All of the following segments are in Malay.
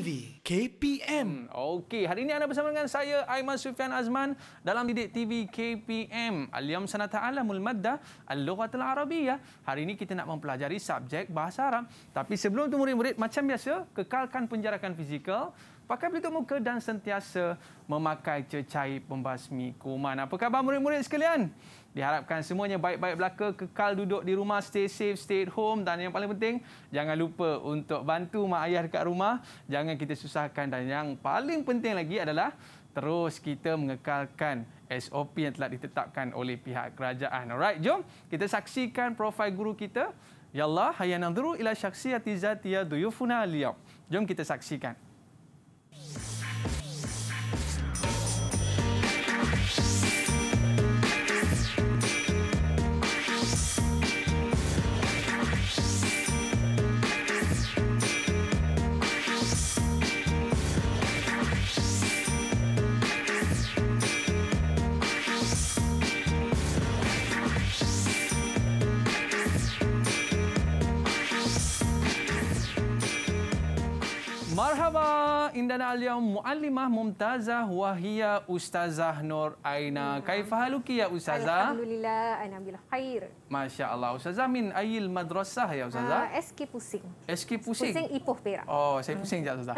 TV KPM. Hmm, okey, hari ini anda bersama dengan saya Aiman Sufian Azman dalam Didik TV KPM. Al-Yam Sanata Alamul Madda Al-Lughatul Arabiyah. Hari ini kita nak mempelajari subjek Bahasa Arab. Tapi sebelum tu murid-murid macam biasa, kekalkan penjarakan fizikal, pakai pelitup muka dan sentiasa memakai cecair pembasmi kuman. Apa khabar murid-murid sekalian? Diharapkan semuanya baik-baik belaka, kekal duduk di rumah, stay safe, stay at home dan yang paling penting jangan lupa untuk bantu mak ayah dekat rumah, jangan kita susahkan dan yang paling penting lagi adalah terus kita mengekalkan SOP yang telah ditetapkan oleh pihak kerajaan. Alright, jom kita saksikan profil guru kita. Ya Allah, hayya nadhuru ila syakhsiyati zati ya duyufuna liyaw. Jom kita saksikan. indana al-yawm muallimah mumtazah wa hiya ustazah Nur Aina. Hmm. Kaifa haluki ya ustazah? Alhamdulillah ana bil khair. Masya-Allah ustazah min ayil madrasah ya ustazah? Uh, ah, SK Pusing. SK Pusing. Pusing Ipoh Perak. Oh, saya hmm. pusing hmm. je ustazah.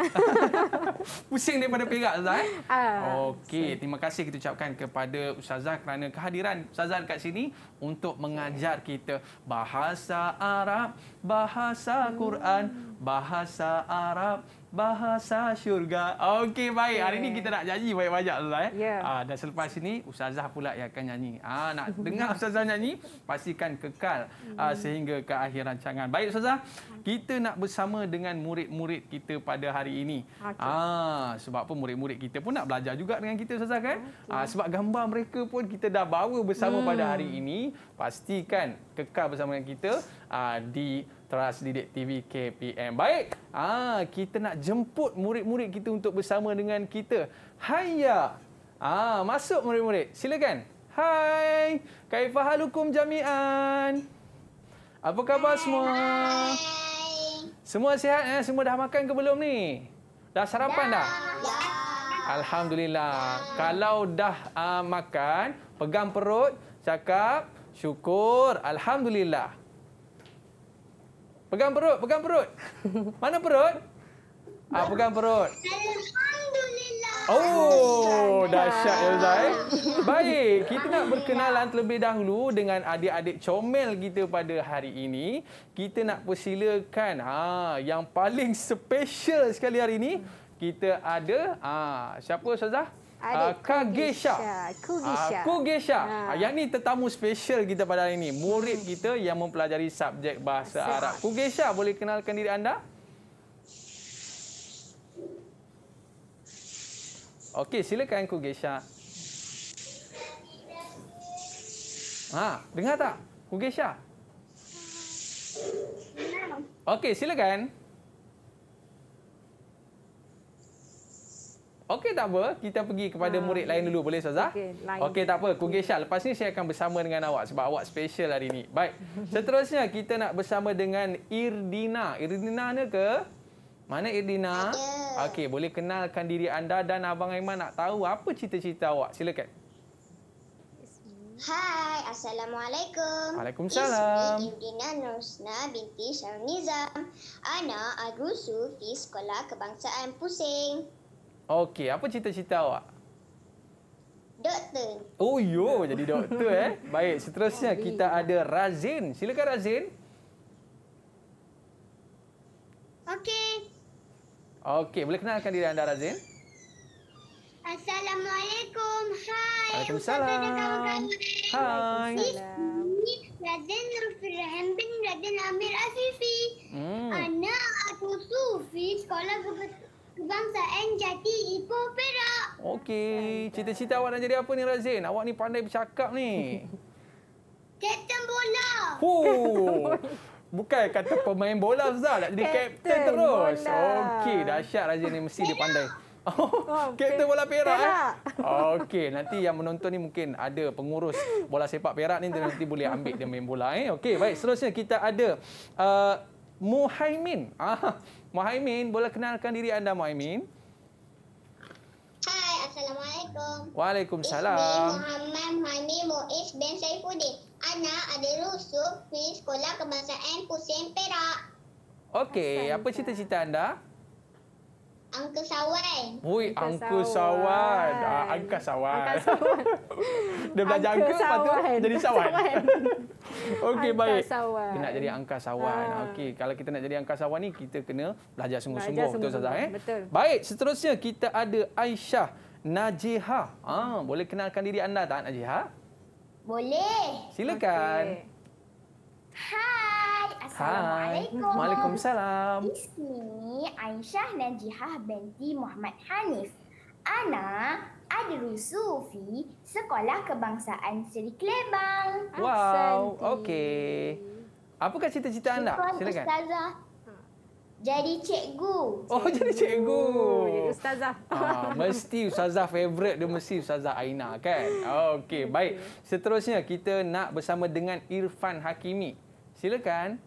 pusing daripada Perak ustazah eh? Uh, Okey, so. terima kasih kita ucapkan kepada ustazah kerana kehadiran ustazah kat sini untuk mengajar yeah. kita bahasa Arab, bahasa hmm. Quran, bahasa Arab, bahasa syurga. Okey baik. Yeah. Hari ini kita nak janji banyak-banyak dulu eh. Yeah. Ah, dan selepas ini ustazah pula yang akan nyanyi. Ah nak dengar ustazah nyanyi pastikan kekal yeah. ah, hmm. sehingga ke akhir rancangan. Baik ustazah, kita nak bersama dengan murid-murid kita pada hari ini. Okay. Ah sebab apa murid-murid kita pun nak belajar juga dengan kita ustazah kan? Okay. Ah sebab gambar mereka pun kita dah bawa bersama hmm. pada hari ini, pastikan kekal bersama dengan kita ah, di Teras Didik TV KPM. Baik, ah kita nak jemput murid-murid kita untuk bersama dengan kita. Haiya. Ah masuk murid-murid. Silakan. Hai. Kaifahalukum jami'an? Apa khabar semua? Semua sihat eh? Semua dah makan ke belum ni? Dah sarapan dah? Alhamdulillah. Kalau dah uh, makan, pegang perut, cakap syukur. Alhamdulillah. Pegang perut, pegang perut. Mana perut? Ah, pegang perut. Oh, dahsyat Elza. Ya, Baik, kita nak berkenalan terlebih dahulu dengan adik-adik comel kita pada hari ini. Kita nak persilakan ha, yang paling special sekali hari ini. Kita ada ha, siapa Ustazah? Adik ah, uh, Kugisha. Ah, Kugisha. Ha. Ah, yang ni tetamu special kita pada hari ini. Murid kita yang mempelajari subjek bahasa Asyik. Arab. Kugisha, boleh kenalkan diri anda? Okey, silakan Kugisha. Ha, dengar tak? Kugisha. Okey, silakan. Okey. Okey tak apa, kita pergi kepada ha. murid lain dulu boleh Ustazah? Okey, okay, tak apa. Kugesha, lepas ni saya akan bersama dengan awak sebab awak special hari ni. Baik. Seterusnya kita nak bersama dengan Irdina. Irdina ni ke? Mana Irdina? Okey, boleh kenalkan diri anda dan Abang Aiman nak tahu apa cita-cita awak. Silakan. Hai, Assalamualaikum. Waalaikumsalam. Ismi Indina Nusna binti Syarunizam. Anak agusu di Sekolah Kebangsaan Pusing. Okey, apa cita-cita awak? Doktor. Oh, yo, jadi doktor eh. Baik, seterusnya kita ada Razin. Silakan Razin. Okey. Okey, boleh kenalkan diri anda Razin? Assalamualaikum. Hai. Waalaikumsalam. Hai. Razin Rufirahim bin Razin Amir Afifi. Hmm. Anak aku Sufi, sekolah Bangsa N jadi Ipoh Perak. Okey. Cita-cita awak nak jadi apa ni Razin? Awak ni pandai bercakap ni. Kapten bola. Huh. Bukan kata pemain bola Ustaz, nak jadi kapten terus. Okey, dahsyat Razin ni mesti dia pandai. Oh, kapten oh, bola Perak. Eh? perak. Eh? Okey, nanti yang menonton ni mungkin ada pengurus bola sepak Perak ni nanti boleh ambil dia main bola eh. Okey, baik. Seterusnya kita ada uh, Muhaimin. Ah, Mohaimin, boleh kenalkan diri anda Mohaimin? Hai, Assalamualaikum. Waalaikumsalam. Muhammad Muhaimin Muiz bin Saifuddin. Anak ada rusuk di Sekolah Kebangsaan Pusing Perak. Okey, apa cita-cita anda? Cita-cita Angka Sawan. Ui, Angka ah, Sawan. Angka Sawan. Angka Sawan. Dia belajar Angka, angka lepas tu jadi Sawan. Okey, baik. Sawan. nak jadi Angka Sawan. Ha. Ah. Okey, kalau kita nak jadi Angka Sawan ni, kita kena belajar sungguh-sungguh. Betul, Zaza? Eh? Betul. Baik, seterusnya kita ada Aisyah Najiha. Ha, ah, boleh kenalkan diri anda tak, Najihah? Boleh. Silakan. Okay. Hai. Assalamualaikum. Waalaikumsalam. Ismi Aisyah Najihah binti Muhammad Hanif. Ana Adru Sufi, Sekolah Kebangsaan Seri Klebang. Wow, okey. Apakah cita-cita anda? Silakan. Ustazah. Ha. Jadi cikgu. Oh, jadi cikgu. Oh, jadi ustazah. Ah, mesti ustazah favorite dia mesti ustazah Aina kan? Okey, baik. Seterusnya kita nak bersama dengan Irfan Hakimi. Silakan.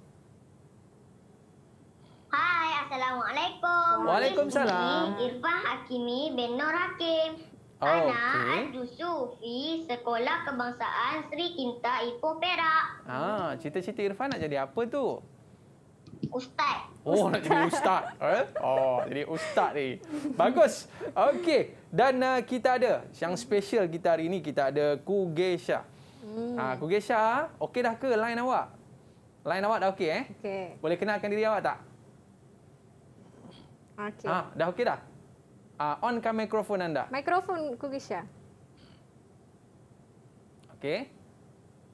Assalamualaikum. Waalaikumsalam. Irfan Hakimi bin Nur Hakim. Oh, ah, Anak okay. Adu Sufi Sekolah Kebangsaan Sri Kinta Ipoh Perak. Ah, cita-cita Irfan nak jadi apa tu? Ustaz. Oh, ustaz. nak jadi ustaz. Eh? Oh, jadi ustaz ni. Bagus. Okey, dan uh, kita ada yang special kita hari ini kita ada Ku Geisha. Hmm. Ah, Ku Geisha, okey dah ke line awak? Line awak dah okey eh? Okey. Boleh kenalkan diri awak tak? Okay. Ah, dah okey dah? Ah, on kan mikrofon anda. Mikrofon Kurisha. Okey.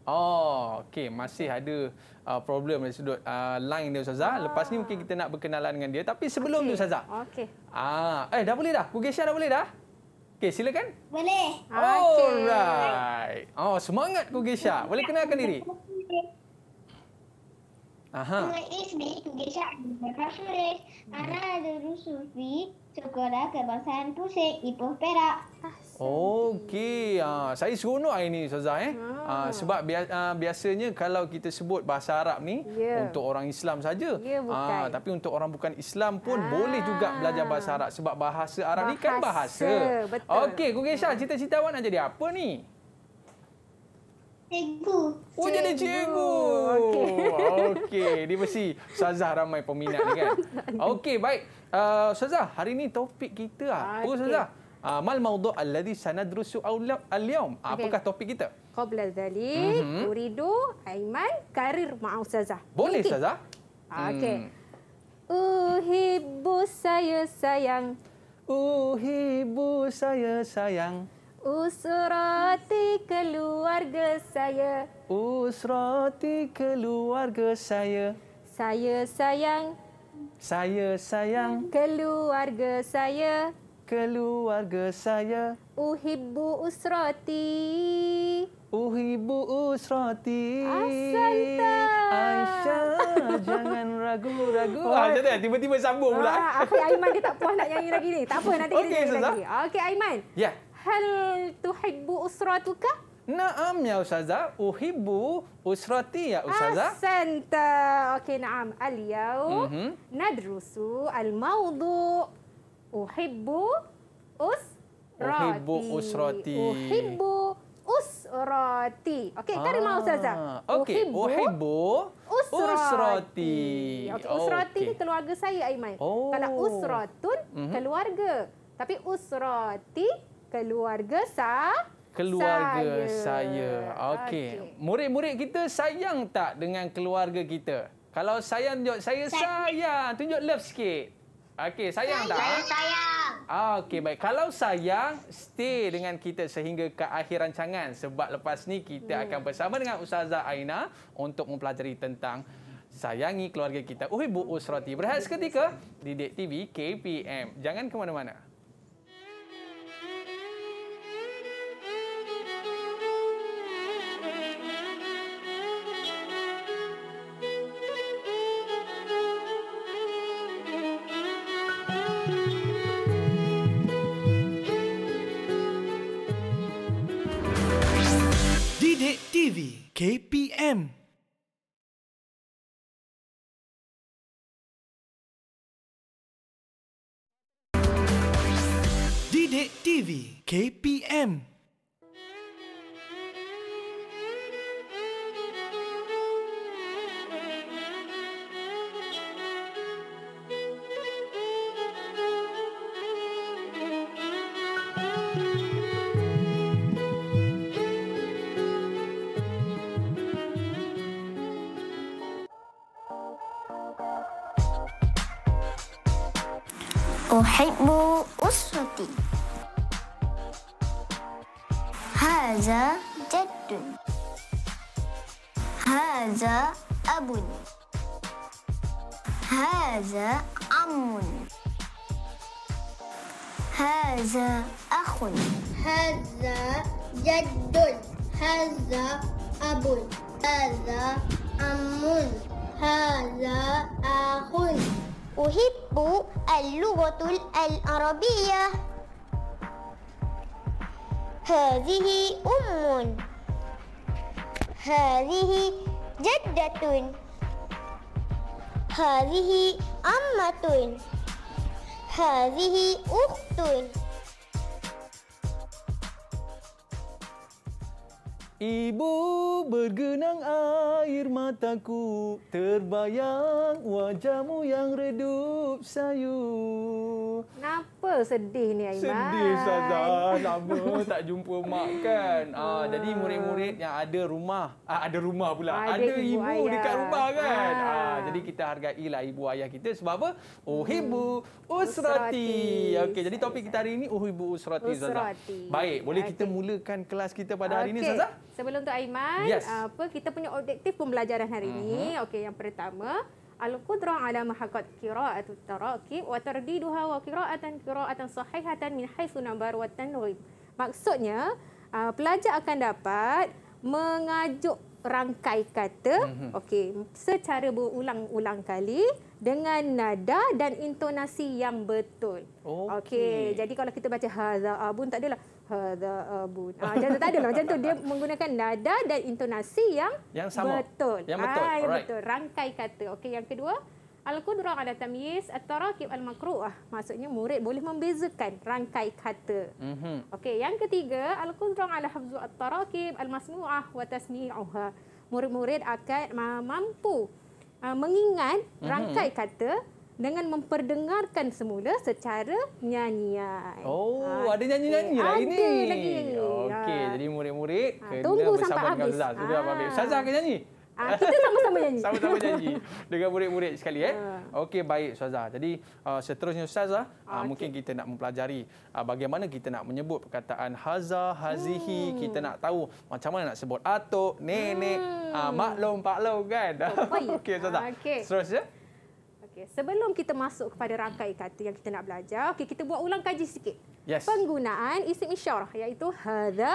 Oh, okey. Masih ada uh, problem dari sudut uh, line dia Ustazah. Ah. Lepas ni mungkin kita nak berkenalan dengan dia. Tapi sebelum okay. tu Ustazah. Okey. Ah, eh dah boleh dah? Kurisha dah boleh dah? Okey, silakan. Boleh. Alright. Oh, semangat Kurisha. Boleh kenalkan diri? Aha. Uma ismi gisa hmm. de pastores ana de rusufi cokora kebasan puse ipospera. Okey, ah, saya seronok hari ini, Ustazah. Eh? Ah, ah sebab ah, biasanya kalau kita sebut bahasa Arab ni yeah. untuk orang Islam saja. Yeah, ah, tapi untuk orang bukan Islam pun ah. boleh juga belajar bahasa Arab. Sebab bahasa Arab bahasa. ni kan bahasa. Okey, Kukisah, hmm. cita-cita awak nak jadi apa ni? cikgu. Oh, cikgu. jadi cikgu. Okey. Okey. Dia mesti Ustazah ramai peminat ni kan. Okey, baik. Uh, Ustazah, hari ini topik kita. Ah. Ah, apa Okay. Oh, Ustazah. Uh, mal maudu' sana, sanadrusu aulab al-yawm. Okay. Apakah topik kita? Qabla dhalik, mm -hmm. aiman, karir ma'a Ustazah. Boleh, Ustazah. Okey. Hmm. Uhibbu saya sayang. Uhibbu saya sayang. Usrati keluarga saya. Usrati keluarga saya. Saya sayang. Saya sayang. Keluarga saya. Keluarga saya. Uhibbu usrati. Uhibbu usrati. Aisyah, jangan ragu-ragu. Wah, oh, macam mana? Tiba-tiba sambung pula. Ah, Aiman dia tak puas nak nyanyi lagi ni. Tak apa, nanti kita okay, nyanyi lagi. Okey, Aiman. Ya. Yeah hal tuhibbu usratuka? Naam ya ustazah, uhibbu usrati ya ustazah. Ahsanta. Okey, naam. Al-yaw mm -hmm. nadrusu al-mawdu uhibbu usrati. Uhibbu usrati. Uhibbu usrati. Okey, ah. terima ustazah. Okey, uhibbu, uhibbu usrati. Okey, usrati okay. ni keluarga saya, Aiman. Oh. Kalau usratun, mm -hmm. keluarga. Tapi usrati, keluarga sa keluarga saya. saya. Okey. Okay. Murid-murid kita sayang tak dengan keluarga kita? Kalau sayang tunjuk saya sayang, tunjuk love sikit. Okey, sayang, sayang tak? Saya ah? sayang. Okey, baik. Kalau sayang, stay dengan kita sehingga ke akhir rancangan sebab lepas ni kita hmm. akan bersama dengan Ustazah Aina untuk mempelajari tentang sayangi keluarga kita. bu usrati. Berhas ketika di Dek TV KPM. Jangan ke mana-mana. KPM. أحب أسرتي هذا جد هذا أب هذا عم هذا أخ هذا جد هذا أب هذا عم هذا أخ أحب اللغة العربية هذه أم هذه جدة هذه أمة هذه أخت Ibu bergenang air mataku Terbayang wajahmu yang redup sayu apa sedih ni Aiman? Sedih saja lama tak jumpa mak kan. Ah uh, jadi murid-murid yang ada rumah, uh, ada rumah pula. Ada, ada ibu, ibu dekat rumah kan. Ah uh, jadi kita hargai lah ibu ayah kita sebab apa? Oh hmm. ibu hmm. usrati. usrati. Okey jadi topik kita hari ini oh ibu usrati, usrati. Zaza. Baik, boleh okay. kita mulakan kelas kita pada hari okay. ini Zaza? Sebelum tu Aiman, yes. apa kita punya objektif pembelajaran hari uh-huh. ini? Okey yang pertama al-qudrah ala mahaqqat qira'atut tarakib wa tardiduha wa qira'atan qira'atan sahihatan min haythu nabar Maksudnya, uh, pelajar akan dapat mengajuk rangkai kata mhm. okey secara berulang-ulang kali dengan nada dan intonasi yang betul. Okey, okay. jadi kalau kita baca hadza abun tak adalah hada abun. Ah jangan tak adalah macam tu dia menggunakan nada dan intonasi yang yang sama. Betul. Yang betul. Ah, yang betul. Rangkai kata. Okey yang kedua Al-Qudrah ada tamyiz at-taraqib al-makruh. Maksudnya murid boleh membezakan rangkai kata. Mm Okey, yang ketiga Al-Qudrah ala hafzu at-taraqib al-masmu'ah wa tasmi'uha. Murid-murid akan mampu uh, ah, mengingat mhm. rangkai mm -hmm. kata dengan memperdengarkan semula secara nyanyian. Oh, ha, ada nyanyi-nyanyi okay. lah ini. Ada lagi. Okey, ha. jadi murid-murid ha, kena tunggu bersabar sampai dengan Ustaz. Tunggu sampai habis. Ustazah akan ah, nyanyi. Ha, kita sama-sama nyanyi. sama-sama nyanyi dengan murid-murid sekali. Eh. Ha. Okey, baik Ustazah. Jadi uh, seterusnya Ustazah, okay. uh, mungkin kita nak mempelajari uh, bagaimana kita nak menyebut perkataan haza, hazihi. Hmm. Kita nak tahu macam mana nak sebut atuk, nenek, hmm. uh, maklum, paklum kan. Okey Ustazah, okay. seterusnya. Okey, sebelum kita masuk kepada rangkaian kata yang kita nak belajar, okey kita buat ulang kaji sikit. Yes. Penggunaan isim isyarah iaitu hadza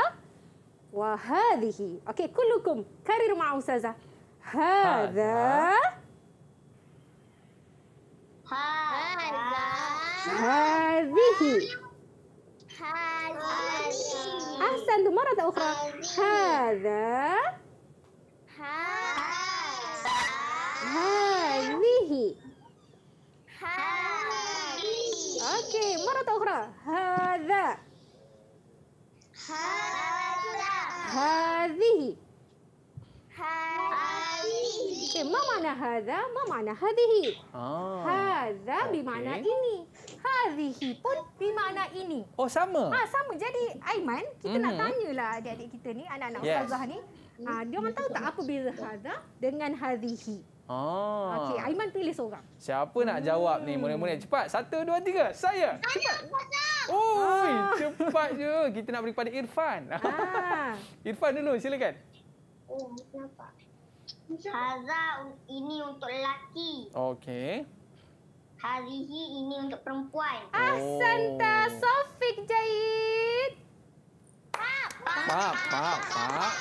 wa hadhihi. Okey, kullukum karir ma ustazah. Hadza hadza hadhihi. Hadhihi. Ahsan, mara ta ukhra. Hadza Mana hadha ma makna hadhihi. Ah. Hadha okay. bimakna ini. hadihi pun mana ini. Oh sama. Ah ha, sama. Jadi Aiman, kita mm-hmm. nak tanyalah adik-adik kita ni, anak-anak yes. ustazah ni. Ah, dia orang tahu tak apa beza hadha dengan hadihi. Oh. Okey, Aiman pilih seorang. Siapa nak jawab hmm. ni? Murid-murid cepat. Satu, dua, tiga. Saya. Cepat. Oi, ah. cepat je. Kita nak beri pada Irfan. Ah. Irfan dulu, silakan. Oh, nampak. Haza ini untuk lelaki. Okey. Harihi ini untuk perempuan. Oh. Santa, Sofik Jaid. Pak, pak, pak.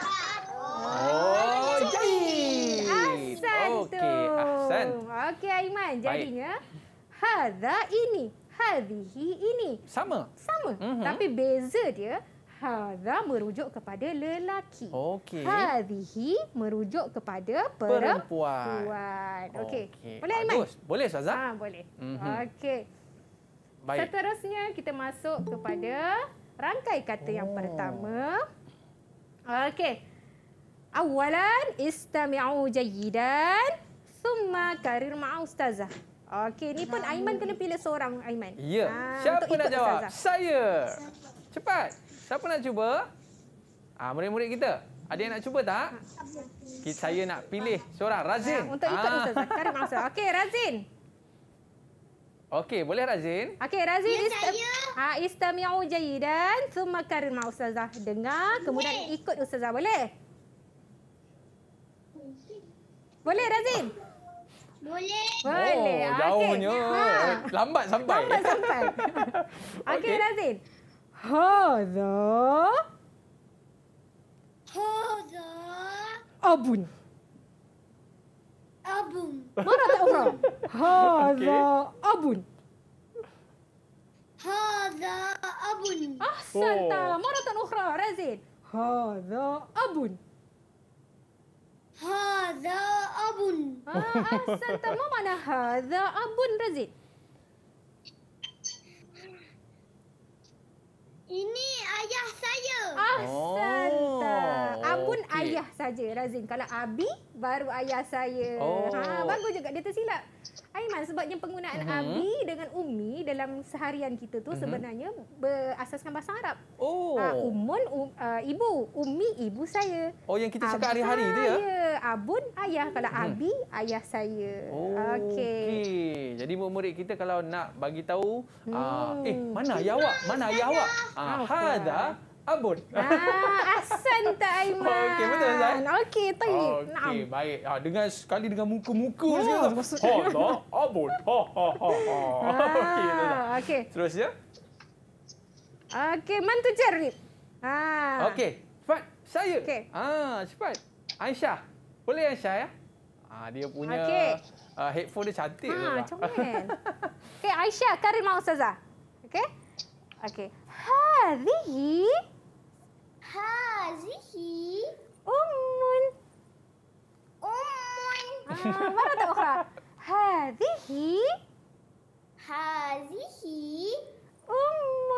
Oh, jadi, Ahsan tu. Okey, Okey, Aiman. Jadinya, Baik. Hadha ini, hadihi ini. Sama. Sama. Mm -hmm. Tapi beza dia, hadha merujuk kepada lelaki. Okey. Hadhihi merujuk kepada perempuan. perempuan. Okey. Okay. Boleh Iman? Bagus. Boleh Saza? Ah, ha, boleh. Mm-hmm. Okey. Baik. Seterusnya kita masuk kepada rangkai kata oh. yang pertama. Okey. Awalan istami'u jayidan, thumma karir ma'a ustazah. Okey, ni pun Aiman kena pilih seorang Aiman. Ya. Ha, Siapa nak jawab? Ustazah. Saya. Cepat. Siapa nak cuba? Ah, murid-murid kita. Ada yang nak cuba tak? Kita saya nak pilih seorang Razin. Ah, untuk ikut ah. Ustaz Zakar masa. Okey, Razin. Okey, boleh Razin? Okey, Razin. Ya, saya. Ha, istami'u jayidan, summa karma ustazah. Dengar, kemudian ikut ustazah. Boleh? Boleh Razin? Boleh. Boleh. Ah, oh, okay. jauhnya. Ha. Lambat sampai. Lambat sampai. Okey, okay. Razin. هذا هذا أب أب مرة أخرى هذا أب هذا أب أحسنت مرة أخرى رازين هذا أب هذا أب آه، أحسنت ما معنى هذا أب رزين Ini ayah saya saya. Oh, Abun okay. ayah saja Razin. Kalau Abi baru ayah saya. Oh. Ha, bagus juga dia tersilap. Aiman sebabnya penggunaan uh-huh. Abi dengan Umi dalam seharian kita tu uh-huh. sebenarnya berasaskan bahasa Arab. Oh. Ha, ah, umun um, uh, ah, ibu, Umi ibu saya. Oh yang kita cakap hari-hari tu ya. Ya, Abun ayah kalau uh-huh. Abi ayah saya. Oh, Okey. Okay. Jadi murid kita kalau nak bagi tahu ah, hmm. uh, eh mana ayah awak? Mana ayah awak? Ah hada. Okay. Ambon. Ah, asan tak Aiman. Oh, okey betul Zain. Okey, tadi. Oh, okey, baik. Ha, dengan sekali dengan muka-muka oh, sekarang. Maksud... Ha, tak. Ambon. Ha, ha, ha, ha. Ah, okey, betul tak. Okey. Terus ya. Okey, mantu cerit. Ha. Ah. Okey. Cepat, saya. Okey. Ha, cepat. Aisyah. Boleh Aisyah ya? Ha, dia punya okay. uh, headphone dia cantik. Ha, comel. okey, Aisyah, Karimah Ustazah. Okey? Okey. Hadihi... هذه أم أم مرة أخرى هذه هذه أم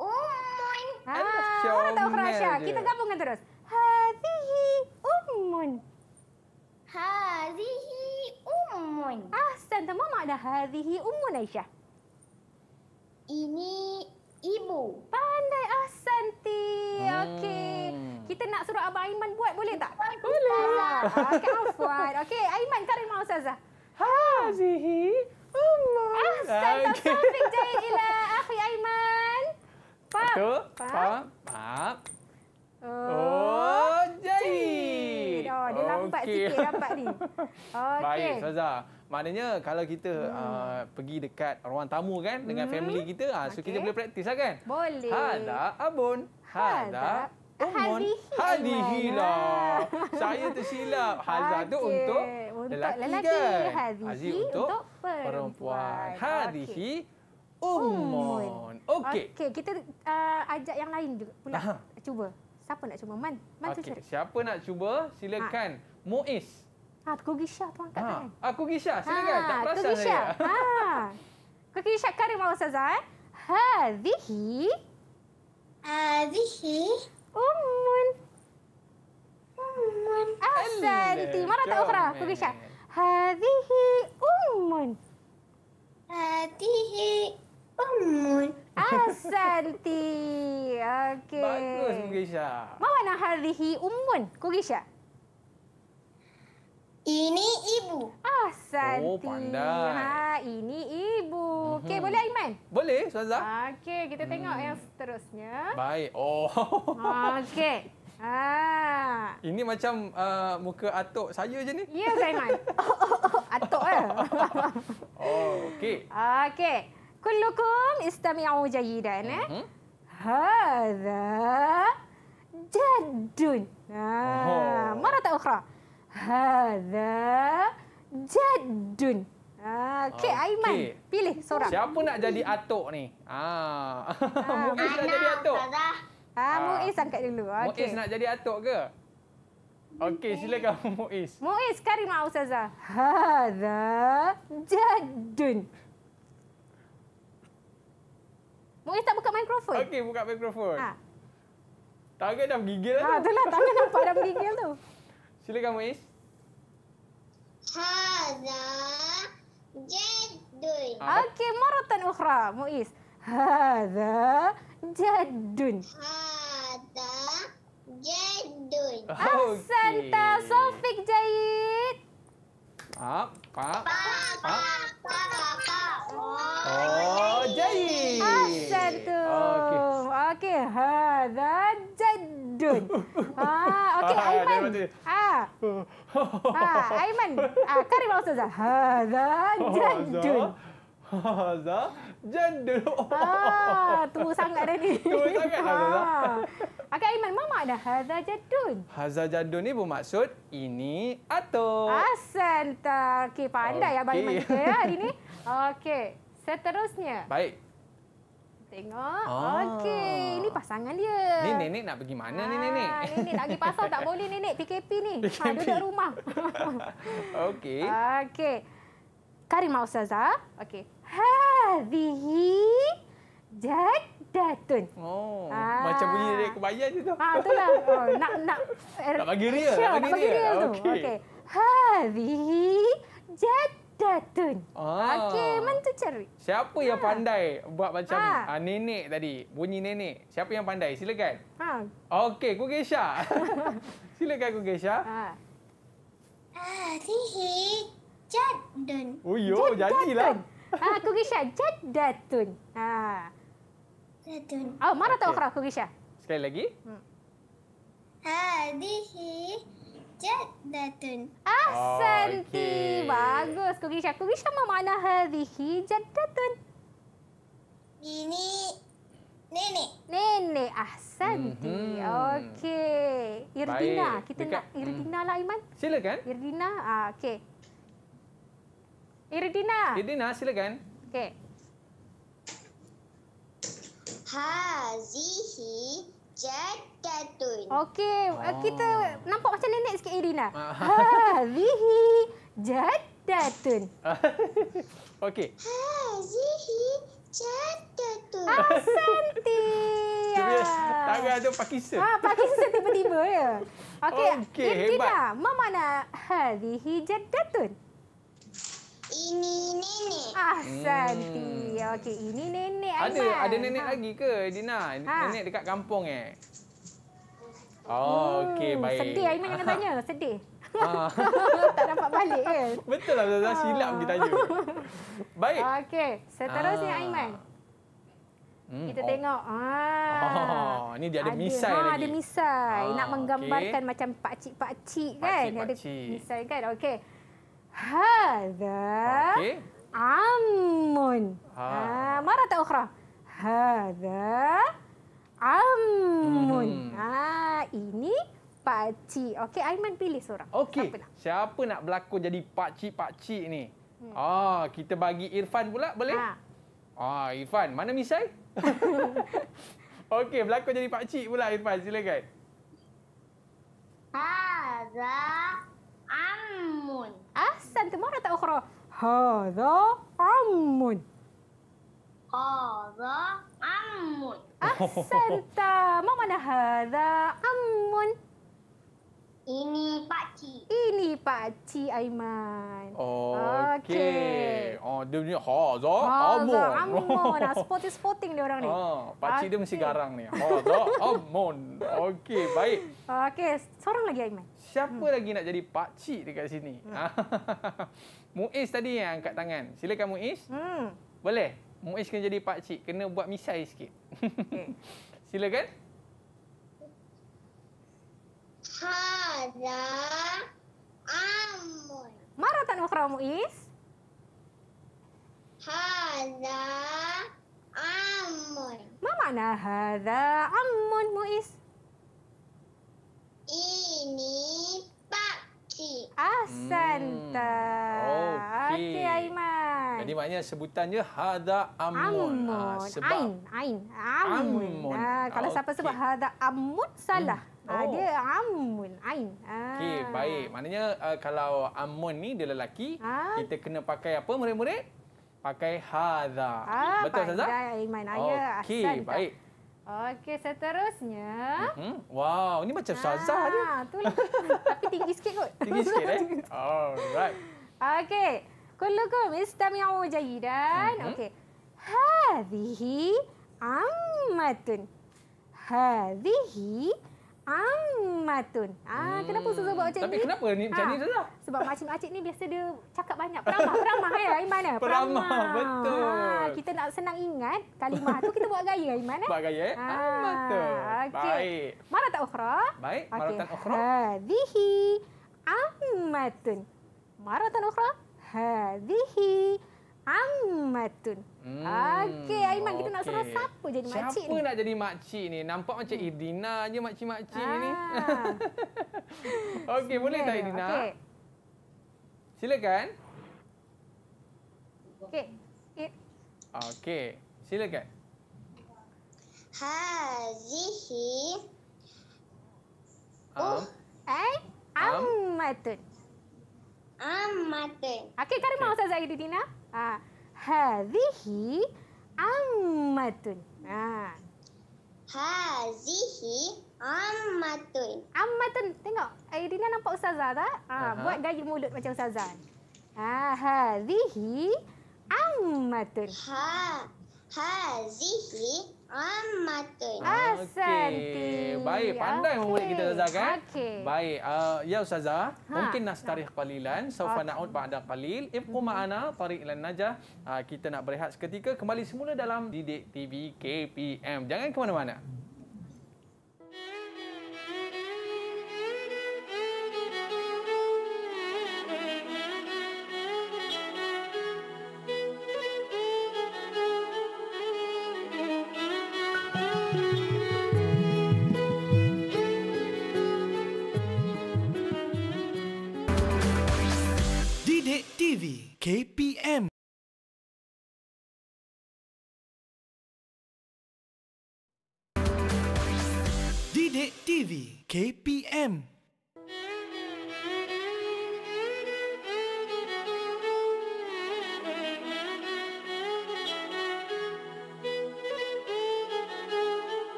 أم مرة أخرى شاكي تقابل ندرس هذه أم هذه أم أحسنت ما معنى هذه أم نيشة إني ibu. Pandai Ahsan, Ti. Hmm. Okey. Kita nak suruh Abang Aiman buat, boleh tak? Boleh. Okey, okay. Aiman, karimah Ustazah. Hazihi. Umar. Ahsan, tak sopik jahit ila akhi Aiman. Pak. Pak. Pak. Oh, oh jahit dia okay. lambat sikit dapat ni. Okay. Baik, Ustazah. Maknanya kalau kita hmm. uh, pergi dekat ruang tamu kan dengan hmm. family kita, uh, so kita boleh praktis lah kan? Boleh. Hala abun. Hala umun. Hadihi lah. Saya tersilap. Hala okay. tu untuk, lelaki, lelaki kan? Hadihi Aziz untuk, untuk perempuan. perempuan. Hadihi okay. umun. Okey. Okay. Kita uh, ajak yang lain juga pula. Aha. Cuba. Siapa nak cuba? Man, Man okay. cuba. Siapa nak cuba, silakan. Ha. Muiz. Ha, Kau Gisha tu angkat ha. tangan. Ah, aku Gisha, silakan. Ha. Tak perasan saya. Ha. Aku Gisha, ha. Karim Al-Sazah. Eh? Umun. Umun. Asanti. Marah tak ukhra, Kau Gisha. Hadihi. Umun. Hadihi. Umun. Asal ti. Okey. Bagus Kurisha. Mama nak harihi umun kugisha. Ini ibu. Asal ti. Oh pandai. Ha, ini ibu. Mhm. Okey boleh Aiman? Boleh Suaza. Okey kita tengok hmm. yang seterusnya. Baik. Oh. Okey. Ah. Ini macam uh, muka atuk saya je ni. Ya Aiman. atuk ah. Oh okey. Okey. كلكم استمعوا جيدا mm -hmm. هذا جد آه. مرة أخرى hada jadun. Okey, okay. Aiman. Pilih seorang. Siapa nak jadi atuk ni? Ah. ah. Muiz nak jadi atuk? Ha, Muiz angkat dulu. Okay. Muiz nak jadi atuk ke? Okey, silakan Muiz. Muiz, Karimah Ustazah. Hada jadun. Boleh tak buka mikrofon? Okey, buka mikrofon. Ha. Target dah gigil. Ha, lah ha, tu. Itulah, target apa dah gigil tu. Silakan, Muiz. Hada jadun. Ha. Okey, maratan ukhra, Muiz. Hada jadun. Hada jadun. Asanta, okay. Sofik Jaid. Pak, pak, pak, pak, pak, pak, pak, oh tu. Ah, okey. Okey. Ha, zajadun. Ha, okey ah, Aiman. Ha. Ha, Aiman. Ah, Karim Ustaz. Ha, zajadun. Ha, zajadun. Ah, tunggu sangat dah ni. Tunggu sangat ha. Okey Aiman, mana makna haza jadun? Haza jadun ni bermaksud ini atau. Asanta. Okey, pandai okay. ya Aiman. Okey, ya, hari ni. Okey. Seterusnya. Baik tengok. Oh. Okey, ini pasangan dia. Ni nenek nak pergi mana ha, ni ah, nenek? Nenek nak pergi pasar tak boleh nenek PKP ni. PKP. Ha, ah, duduk rumah. Okey. Okey. Karim Ustaza. Okey. Hadihi Jack Datun. Oh, Aa. Ah. macam bunyi dia kebayar je tu. Ha, tu lah. Oh, nak, nak. Er, nak bagi real. Lah nak bagi real, tu. Okey. Okay. Hadihi jet Datun. Ah. Okey, mantu cari. Siapa ha. yang ah. pandai buat macam ha. nenek tadi? Bunyi nenek. Siapa yang pandai? Silakan. Ha. Okey, Kuk Geisha. Silakan Kuk Geisha. Ha. Ah, Jadun. Oh, yo, jadilah. Ha, Kuk Geisha, datun. Ha. Jadun. Oh, mana okay. tahu kerah Kuk Geisha? Sekali lagi. Hmm. Ah, Jet Datun. Ahsanti. bagus. okay. Bagus. Kukisha. Kukisha mana hadihi Jet Datun? Ini nenek. Nenek. Ahsanti. Mm -hmm. Okey. Irdina. Baik. Kita Dekat. nak Irdina lah, Iman. Silakan. Irdina. Ah, Okey. Irdina. Irdina, silakan. Okey. Hazihi Jatatun. Okey, oh. kita nampak macam nenek sikit Irina. Zihi, ah. zihi jatatun. Okey. Ha, zihi jatatun. Asanti. Tapi ada Pakistan. Ah, Pakistan tiba-tiba ya. Okey, okay, Irina, hebat. Ha, zihi, hadihi jatatun? ini nenek. Ah, hmm. Santi. Hmm. Okey, ini nenek Aiman. Ada ada nenek ha. lagi ke, Dina? Ha. Nenek dekat kampung eh. Oh, hmm. okey, baik. Sedih Aiman jangan tanya, sedih. Ah. tak dapat balik kan? Betul lah, dah silap kita tanya. Baik. Okey, seterusnya ha. Aiman. Hmm, kita oh. tengok. Ha. Oh, ni dia ada, ada. misai ha, lagi. Ada misai. Ha, Nak menggambarkan okay. macam pakcik cik kan? Pakcik, pakcik. Ada misai kan? Okey. Hada okay. amun. Ha. Ha. Mara tak ukhra? Hada amun. Hmm. Ha. Ini pakcik. Okey, Aiman pilih seorang. Okey, siapa, nak berlakon jadi pakcik-pakcik ni? Hmm. Ah, kita bagi Irfan pula boleh? Ha. Ah, Irfan, mana misai? Okey, berlakon jadi pakcik pula Irfan, silakan. Hada Amun. Ahsan, tu mana tak ukhra? Hadha amun. Hadha amun. Ahsan ta. Ma mana hadha amun? Ini pakcik. Ini pakcik Aiman. Okey. Okay dia punya ha za amon. Ha sporty sporting dia orang ni. Ha pacik okay. dia mesti garang ni. Ha za amon. Okey baik. Okey seorang lagi Aiman. Siapa hmm. lagi nak jadi pakcik dekat sini? Hmm. Ah. Muiz tadi yang angkat tangan. Silakan Muiz. Hmm. Boleh. Muiz kena jadi pakcik. Kena buat misai sikit. Okay. Silakan. Hada Amun. Marah tak nak kerama Muiz? هذا عم ما معنى هذا عم مؤيس؟ إني باكي أحسنت أوكي أيمن jadi maknanya sebutannya hada amun. amun. Ah, sebab ain, ain. Amun. amun. Ah, kalau okay. siapa sebut hada amun salah. Hmm. Ah, oh. Ah, amun, ain. Ah. Okey, baik. Maknanya uh, kalau amun ni dia lelaki, ah. kita kena pakai apa murid-murid? pakai hadha. Ha, Betul Ustazah? Iman ayah. Okey, baik. Okey, seterusnya. Mm-hmm. Wow, ini macam Ustazah ha, dia. Tapi tinggi sikit kot. Tinggi sikit eh. Alright. Okey. Kullukum istami'u jayidan. Mm-hmm. Okey. Hadhihi ammatun. Hadhihi Amatun. Ah, hmm. Kenapa Ustaz buat hmm, macam Tapi ni? Tapi kenapa ni macam ha. ni Ustazah? Sebab makcik-makcik ni biasa dia cakap banyak. Peramah, peramah ya Aiman. Eh? Peramah. peramah, betul. Ah, kita nak senang ingat kalimah tu kita buat gaya Aiman. Eh? Buat gaya eh? Ah. Amatun. Okay. Baik. Mana tak ukhra? Baik, mana okay. tak ukhra? Hadihi amatun. Mara tan ukhra? Hadihi amatun. Ammatun. Hmm. Okey, Aiman okay. kita nak suruh siapa jadi siapa makcik ni? Siapa nak jadi makcik ni? Nampak macam hmm. Idina je makcik-makcik ah. ni. Okey, boleh tak Idina? Okay. Silakan. Okey. Eh. Okey, silakan. Hazihi. Am. Uh. Eh? Ammatun. Ammatun. Okey, Karimah okay. Ustaz Zahidina. Ha? Okey. Ha, ah, hadhihi ammatun. Ha. Ah. Hazihi ammatun. Ammatun. Tengok. Airina eh, nampak ustazah tak? Ha, uh-huh. buat gaya mulut macam ustazah. Ha, hadihi ammatun. Ha, hazihi Ah Amatun. Asanti. Baik, pandai okay. memulik kita Zaza kan? Okey. Baik, uh, ya Ustazah, ha. mungkin nas ha. tarikh qalilan, sawfa okay. na'ud ba'da qalil, Ibu mm-hmm. ma'ana tariq lan najah. Uh, kita nak berehat seketika kembali semula dalam Didik TV KPM. Jangan ke mana-mana.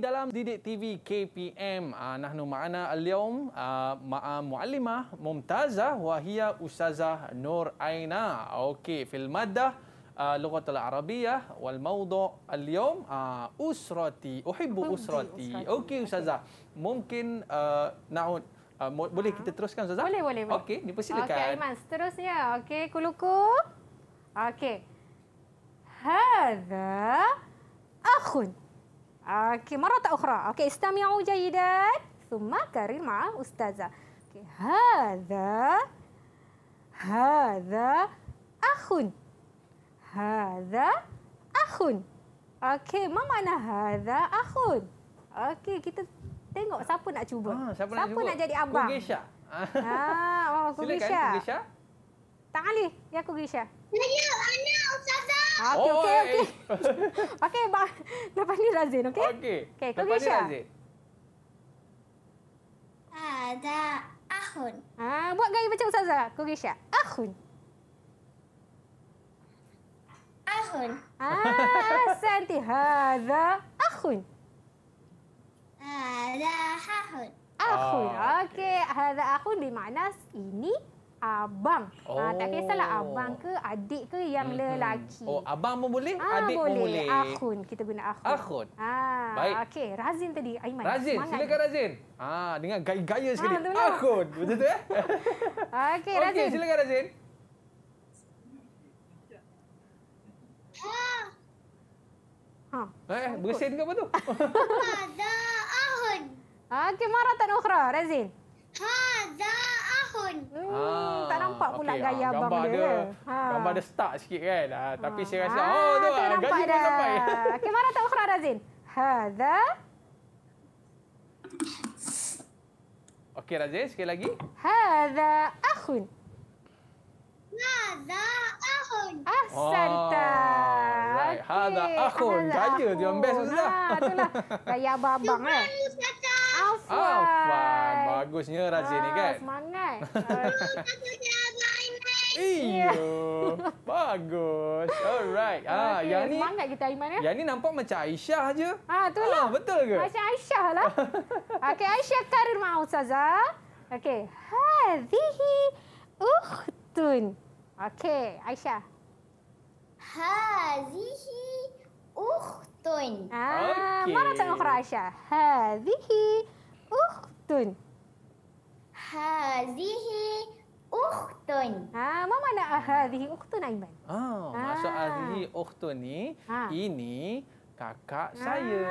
dalam Didik TV KPM. Uh, ah, nahnu ma'ana al-yawm uh, ma'a mu'allimah mumtazah wa hiya ustazah Nur Aina. Okey, fil maddah ah, uh, lughatul arabiyah wal mawdu' al-yawm uh, usrati, uhibbu usrati. Okey ustazah, mungkin uh, na'ud uh, boleh kita teruskan ustazah? Boleh, boleh. boleh. Okey, dipersilakan. Okey, Aiman, seterusnya. Okey, kuluku. Okey. Hadha akhun. Okey, mara tak ukhra. Okey, istami'u jayidat. Suma karir ma'ah ustazah. Okey, hadha. Hadha akhun. Hadha akhun. Okey, ma mana hadha akhun? Okey, kita tengok siapa nak cuba. Ah, siapa, siapa nak, cuba? nak jadi abang? Kugisha. Ah, oh, Kugisha. Silakan, Kugisha. Tak Ali, ya Kugisha. Saya, anak, ustazah. Ah, okey, okey, okey. Okey, bang. Lepas ni Razin, okey? Okey. Okey, kau Lepas ni Razin. Ada Ahun. Ah, buat gaya macam Ustazah. Kau Gisha. Ahun. Ahun. Ah, asanti. Hada Ahun. Ada Ahun. Ahun. Ah, okey, Hada Ahun bermakna ini abang. Ah, oh. Uh, tak kisahlah abang ke adik ke yang hmm lelaki. Oh, abang pun boleh, ah, adik boleh. pun boleh. Akhun, kita guna akhun. Akhun. Ah, Baik. Okey, Razin tadi, Aiman. Razin, semangat. silakan Razin. Ah, dengan gaya-gaya ah, sekali. Ah, akhun. Betul tu eh? Okey, Razin. Okey, silakan Razin. Ha. Eh, bersin ke apa tu? Ada akhun. Okey, marah tak nak Razin. Ha, dah tahun. Hmm, ah, tak nampak pula okay, ah, gaya abang gambar dia. dia ha. Gambar dia start sikit kan. Ha, tapi ha. saya rasa, ha, oh tu gaji dah. pun sampai. Okey, mana tak ukhra Razin? Hada. Okey, Razin, sekali lagi. Hada akhun. Hada akhun. Ahsanta. Oh, right. Hada akhun. Gaya dia best. Ha, itulah. Gaya abang-abang. Cuma, eh. Afwan. Bagusnya Razin ah, ni kan. Semangat. Iyo. Bagus. Alright. Ah, okay. yang ni semangat kita Aiman ya. Yang ni nampak macam Aisyah aje. Ha, ah, tu ah, lah. betul ke? Macam Aisyah lah. Okey, Aisyah Karim mau saja. Okey. Hadhihi ukhtun. Okey, Aisyah. Hadhihi ukhtun. Ah, okay. mana tengok Aisyah? Hadhihi ukhtun. Hazihi ukhtun. Ha, apa makna hazihi ukhtun Aiman? Oh, ha. maksud ah. hazihi ukhtun ni ha. ini kakak ha. saya.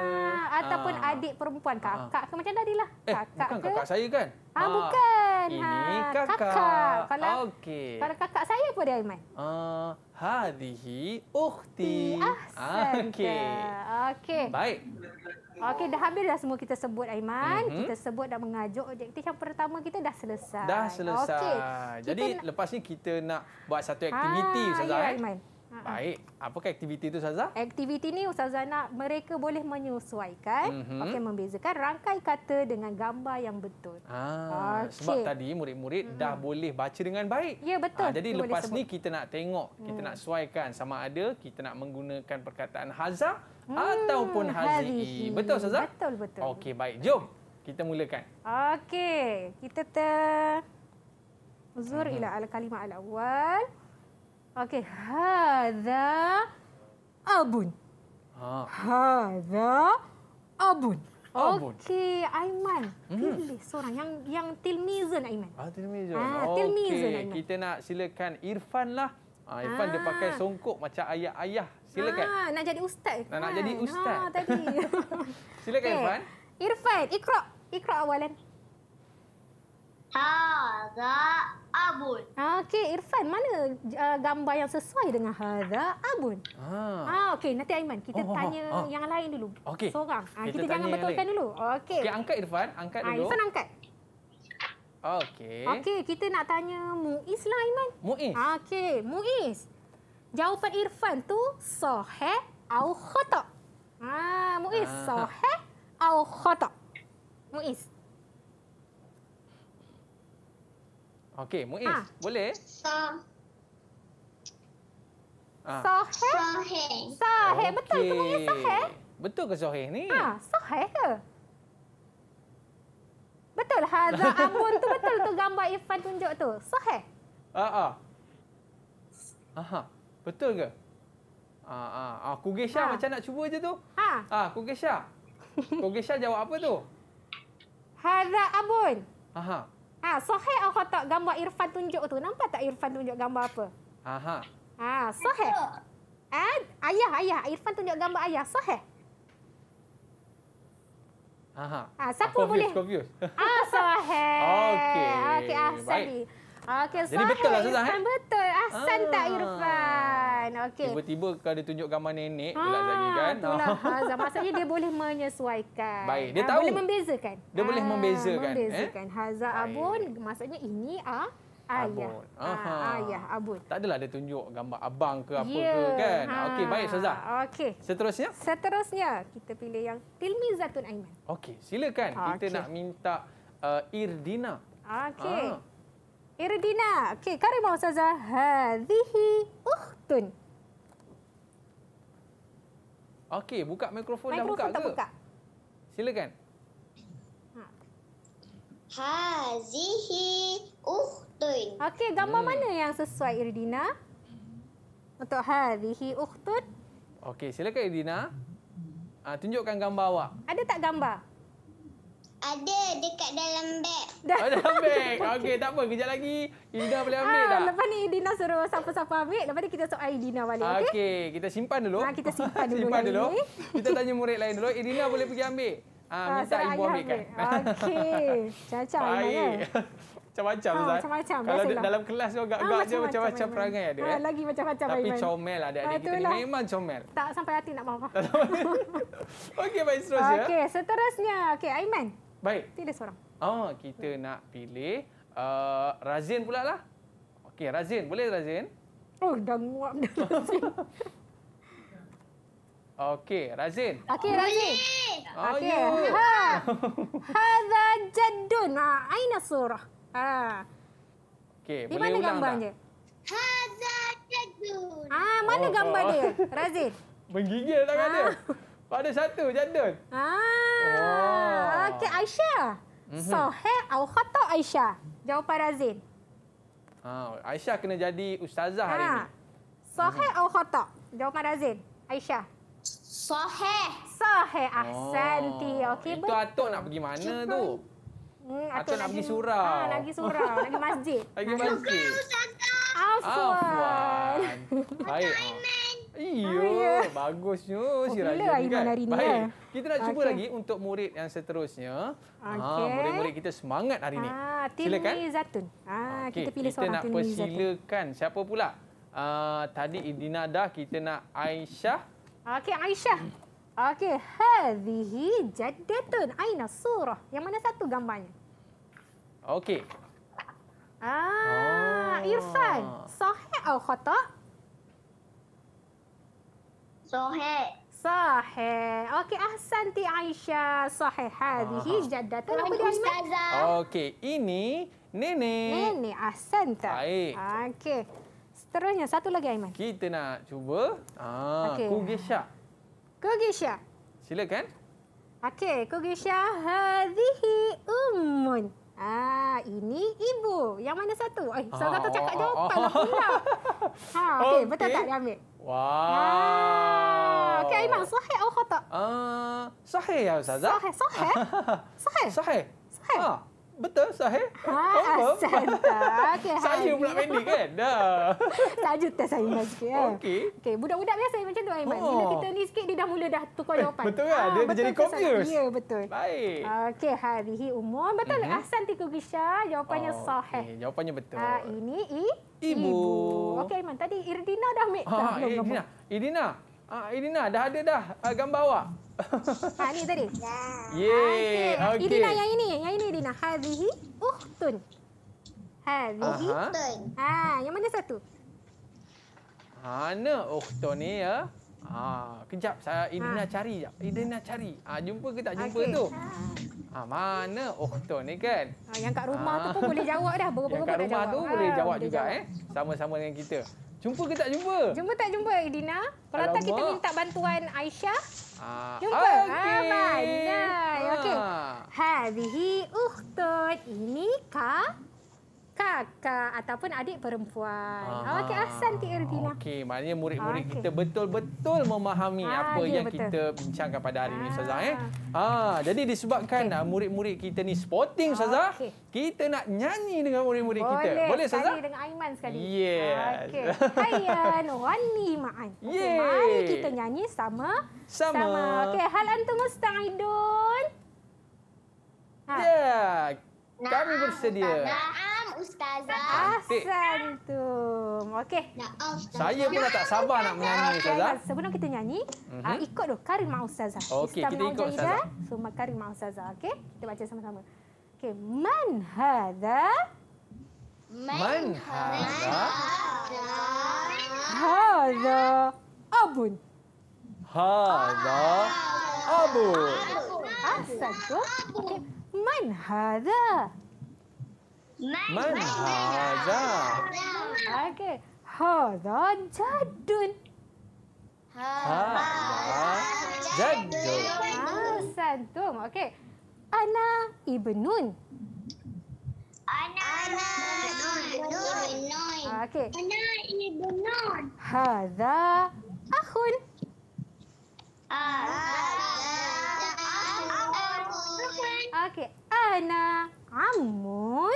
ataupun ha. adik perempuan kakak ha. ke macam tadilah. Eh, kakak bukan ke? kakak saya kan? Ah, ha, bukan. Ini ha kakak. kakak. Kalau, okay. kalau kakak saya pun dia, Aiman? Uh, ah, hadihi ukhti. Ah, okay. okay. Baik. Okey, dah habis dah semua kita sebut, Aiman. Mm -hmm. Kita sebut dan mengajuk objektif yang pertama kita dah selesai. Dah selesai. Okay. Jadi, kita... lepas ni kita nak buat satu ah, aktiviti, ha, Ya, eh? Aiman. Ha-ha. Baik. Apakah aktiviti itu, Ustazah? Aktiviti ini, Ustazah nak mereka boleh menyesuaikan. Mm-hmm. Okey, membezakan rangkai kata dengan gambar yang betul. Ah, okay. Sebab tadi murid-murid mm-hmm. dah boleh baca dengan baik. Ya, betul. Ha, jadi Dia lepas ni kita nak tengok, kita mm. nak sesuaikan sama ada kita nak menggunakan perkataan hazah mm, ataupun hazihi. Betul, Ustazah? Betul, betul. Okey, baik. Jom kita mulakan. Okey, kita ter... Zur mhm. ila al-kalimah al-awwal. Okey. Hadha abun. Ha. Hadha abun. Okey, Aiman. Mhm. Pilih hmm. seorang yang yang Tilmizan Aiman. Ah, Tilmizan. Ah, Tilmizan okay. Aiman. Kita nak silakan Irfan lah. Ah, Irfan ah. dia pakai songkok macam ayah-ayah. Silakan. Ah, nak jadi ustaz. Nak, nak jadi ustaz. Ha, ah, tadi. silakan okay. Irfan. Irfan, ikra. Ikra awalan. Hadha Abun. Okey, Irfan, mana uh, gambar yang sesuai dengan Hadha Abun? Ah. Ah, Okey, nanti Aiman, kita oh, oh, oh tanya oh, oh. yang lain dulu. Okay. Seorang. Ah, kita, kita jangan betulkan dulu. Okey. Okey, angkat Irfan. Angkat ah, dulu. Irfan angkat. Okey. Okey, kita nak tanya Muiz lah, Aiman. Muiz? Okey, Muiz. Jawapan Irfan tu soheh au khotok. Ah, Muiz, ah. soheh au khotok. Muiz. Okey, Muiz. Ah. Boleh? Sa. Ah. Sahih. Sahih. Sahih. Okay. Betul ke Muiz? Sahih? Betul ke Sahih ni? Ha, ah, sahih ke? Betul. Hazza Ambon tu betul tu gambar Irfan tunjuk tu. Sahih? Ha, ah, ha. Ah. Aha. Betul ke? Ha, ah, ha. Ah. Ah, Kugesha ha. macam nak cuba je tu. Ha. Ha, ah, Kugesha. Kugesha jawab apa tu? Hazza Abun. Aha. Ah, Ha, Sohail aku tak gambar Irfan tunjuk tu. Nampak tak Irfan tunjuk gambar apa? Aha. Ha, Sohail. Ad, ayah, ayah. Irfan tunjuk gambar ayah. Sohail. Aha. Ha, siapa confused, boleh? Ah, Sohail. Okey. Okey, ah, Baik. Ah, okey, Jadi betul lah Zazah. Eh? Irfan betul. Ahsan ah. tak Irfan. Okey. Tiba-tiba kalau dia tunjuk gambar nenek ha, pula tadi ah, kan. Itulah Hazah. dia boleh menyesuaikan. Baik. Dia ha, tahu. Boleh membezakan. Dia ha, boleh membezakan. Membezakan. Eh? Hazah Abun maksudnya ini ah. Ayah. Aha. ayah Abun. Tak adalah dia tunjuk gambar abang ke apa yeah. ke ya, kan. Ha. Okey, baik Sazah. Okey. Seterusnya? Seterusnya, kita pilih yang Tilmi Zatun Aiman. Okey, silakan. Okay. Kita nak minta uh, Irdina. Okey. Ha. Iridina. Okey, kari mau Ustazah. Hadihi Uhtun. Okey, buka mikrofon, mikrofon dah buka tak ke? Buka. Silakan. Hazihi Uhtun. Okey, gambar hmm. mana yang sesuai Iridina? Untuk Hazihi Uhtun. Okey, silakan Iridina. Ah, ha, tunjukkan gambar awak. Ada tak gambar? Ada dekat dalam beg. Oh, dalam beg. Okey, tak apa. Kejap lagi Ida boleh ambil Ah, tak? Lepas ni Dina suruh siapa-siapa ambil. Lepas ni kita soal Ida balik. Okey, okay, kita simpan dulu. Ha, kita simpan dulu. simpan dulu. Kita tanya murid lain dulu. Ida boleh pergi ambil. Ha, ha, minta ibu ambil kan. Okey. Eh. Macam-macam. Baik. Macam-macam, Zat. Macam-macam. Kalau biasalah. dalam kelas tu agak-agak ha, je, macam-macam perangai ada. Ha, eh. lagi macam-macam. Tapi Iman. comel lah adik-adik ha, kita ni. Memang comel. Tak sampai hati nak marah. Okey, baik seterusnya. Okey, seterusnya. Okey, Aiman. Baik. Pilih seorang. Oh, kita hmm. nak pilih uh, Razin pula lah. Okey, Razin. Boleh Razin? Oh, dah nguap dah Razin. Okey, Razin. Okey, Razin. Okey. Ha. Hadza jaddun ha, aina surah. Ha. Okey, boleh ulang. Di mana gambarnya? Hadza jaddun. Ah, mana oh, gambar oh. dia? Razin. Menggigil tangan ah. dia. Pada oh, satu jadul. Ah. Oh. Okey Aisyah. Mhm. Sahih atau khata Aisyah? Jawapan Razin. Ah, Aisyah kena jadi ustazah hari ha. Ah, ini. Sahih mhm. atau khata? Jawapan Razin. Aisyah. Sahih. Sahih ahsanti. Oh. Okey. Itu atuk nak pergi mana Cuma. tu? Hmm, atuk, atuk nak pergi surau. Ah, nak surau, nak masjid. Lagi masjid. Afwan. Afwan. Baik. Oh. Iyo, ah, yeah. bagus yo si Raja kan. Air ni, Baik. Ya? Kita nak okay. cuba lagi untuk murid yang seterusnya. Ah, okay. murid-murid kita semangat hari ni. Ah, Tim Silakan. Ah, okay. kita pilih kita seorang Tim Kita nak persilakan siapa pula? Uh, tadi Idina dah, kita nak Aisyah. Okey, Aisyah. Okey, hadhihi jaddatun. Aina surah. Yang mana satu gambarnya? Okey. Ah, oh. Irfan. Ah. Sahih atau khata'? Soheh. Sahih. Okey, ahsanti Aisyah. Sahih hadhih ah. jaddatul ustazah. Okey, ini nenek. Nenek ahsanta. Baik. Okey. Seterusnya satu lagi Aiman. Kita nak cuba ah okay. Kugisha. Kugisha. Silakan. Okey, Kugisha hadhih Umun, Ah, ini ibu. Yang mana satu? Oh, salah satu ah, cakap ah, jawapanlah. Ha, okey, okay. betul tak dia ambil? Wow. Ah, kan Imam sahih atau khata? Ah, uh, sahih ya Ustazah. Sahih, sahih. sahih. Sahih. Sahih. Ah. Betul, sahih. Ha, tak. Okay, saya pula pendek kan? Dah. Laju saya Iman sikit. Ya. Okey. Okay, budak-budak biasa macam tu Iman. Bila oh. kita ni sikit, dia dah mula dah tukar eh, jawapan. Betul kan? Ha, dia, dia jadi confused. Ya, betul. Baik. Okey, hari ini umur Betul, mm -hmm. Ahsan Tiku Gisha. Jawapannya oh, sahih. Okay. Jawapannya betul. Uh, ini I? Ibu. Ibu. Okey, Iman. Tadi Irdina dah make. Ah, ha, dah, Irdina. Irdina. Ah, Irina, dah ada dah gambar awak ha ni tadi. Ye. Ah, okay. Ini Dina yang ini, yang ini Dina. Hazihi ukhtun. Hazihi ukhtun. Ha, yang mana satu? Mana ukhtun ni ya? Ha, kejap saya ini nak ha. cari jap. nak cari. Ha, jumpa ke tak jumpa okay. tu? Ha, mana ukhtun ni kan? Ha, yang kat rumah tu pun ha. boleh jawab dah. Berapa-berapa tak jawab. Yang kat rumah tu ha, boleh jawab juga eh. Sama-sama dengan kita. Jumpa ke tak jumpa? Jumpa tak jumpa, Dina. Kalau tak kita minta bantuan Aisyah. Ah, jumpa. Okay. Ah, ha, baik. Ha. Okey. Ah. Hadihi uhtun. Ini kah? kakak ataupun adik perempuan. Aha. Okey, Ahsan Tik Ertina. Lah. Okey, maknanya murid-murid okay. kita betul-betul memahami ha, apa ya, yang betul. kita bincangkan pada hari ini, Ustazah. Eh? Ah. Ah, jadi disebabkan okay. murid-murid kita ni sporting, Ustazah, okay. kita nak nyanyi dengan murid-murid Boleh. kita. Boleh, Ustazah? Boleh, dengan Aiman sekali. Yes. Okey. Hai, Wan Liman. Okay, mari kita nyanyi sama. Sama. sama. Okey, hal antum musta'idun. Ha. Yeah. Naam, kami bersedia. Naam ustazah. Assalamualaikum. Okey. Ya Saya pun tak sabar nak menyanyi ya ustazah. Sebelum kita nyanyi, mhm. uh -huh. ikut dulu karim mau ustazah. Okey, kita ikut ustazah. Semua so, karim mau ustazah, okey? Kita baca sama-sama. Okey, man hadza? Man hadza? Hadza abun. Hadza abun. Assalamualaikum. Okay. Man hadha? Man hadha? Okay. Hadha jadun. Hadha jadun. Ah, Santum. Okay. Ana ibnun. Ana ibnun. Okay. Ana ibnun. Hadha akhun. Okey. Ana. Amun.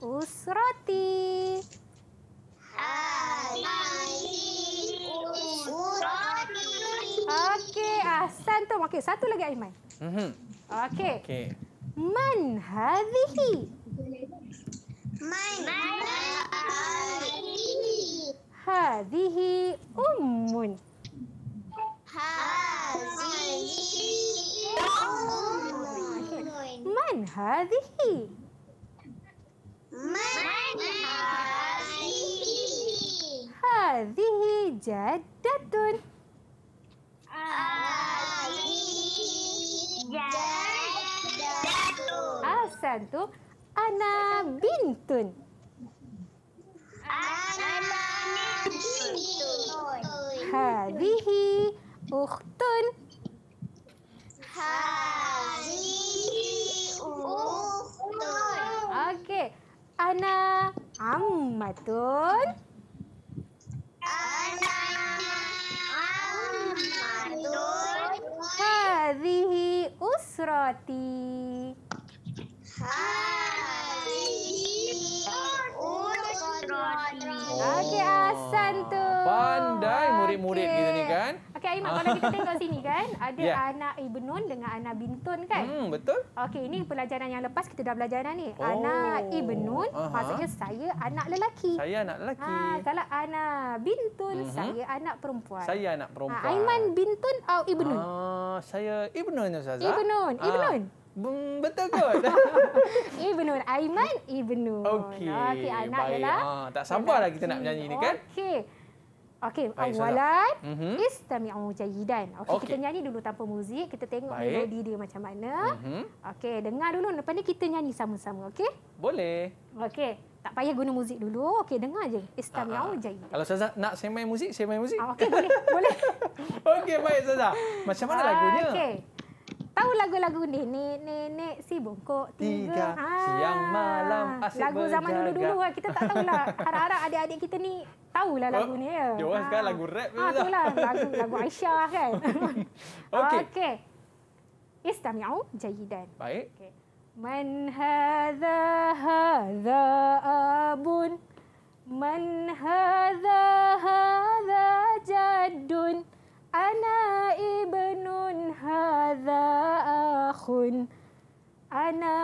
Usrati. Okey, Ahsan tu. Okey, satu lagi Aiman. Mhm. Okey. Okey. Man hadhihi? Man. Man hadhihi ummun Man hadhihi Man hadhihi jaddatun Jaddatun Asantu Ana bintun Hadihi ukhtun. Ana ammatun. Ana ammatun. Hadihi usrati. Hadihi Oh. Okey, Asan tu. Pandai murid-murid okay. kita ni kan. Okey, Aiman, ah. kalau kita tengok sini kan, ada yeah. anak Ibn dengan anak Bintun kan? Hmm, betul. Okey, ini pelajaran yang lepas kita dah belajar dah ni. Oh. Anak Ibn uh-huh. maksudnya saya anak lelaki. Saya anak lelaki. Ha, kalau anak Bintun, uh-huh. saya anak perempuan. Saya anak perempuan. Ha, Aiman Bintun atau Ibn Nun? Uh, saya Ibn Nun, Ustazah. Ibn Nun. Ibn Nun. Hmm, betul kot. Ibn Nur. Aiman Ibn Nur. Okey. Okey, anak Baik. ialah. Ha, tak sabarlah kita nak menyanyi ni kan. Okey. Okey, awalan mm-hmm. istami'u jayidan. Okey, okay. kita nyanyi dulu tanpa muzik. Kita tengok Baik. melodi dia macam mana. Mm-hmm. Okey, dengar dulu. Lepas ni kita nyanyi sama-sama, okey? Boleh. Okey, tak payah guna muzik dulu. Okey, dengar je. Istami'u uh-huh. jayidan. Kalau Saza nak saya main muzik, saya main muzik. Ah, okey, boleh. boleh. okey, baik Ustazah. Macam mana uh, lagunya? Okey. Tahu lagu-lagu ni? Nenek si bongkok tiga. tiga. Ha. Siang malam asyik Lagu berjaga. zaman dulu-dulu lah. Kita tak tahulah. Harap-harap adik-adik kita ni tahulah lagu ni. Ya. Dia orang ha. sekarang ah. lagu rap ha, ah, tu lah. Lagu, lagu Aisyah kan. Okey. Okay. Istami'u jayidan. Baik. Okay. Man hadha hadha abun. Man Man hadha hadha jadun. Ana ibnun hadha akhun Ana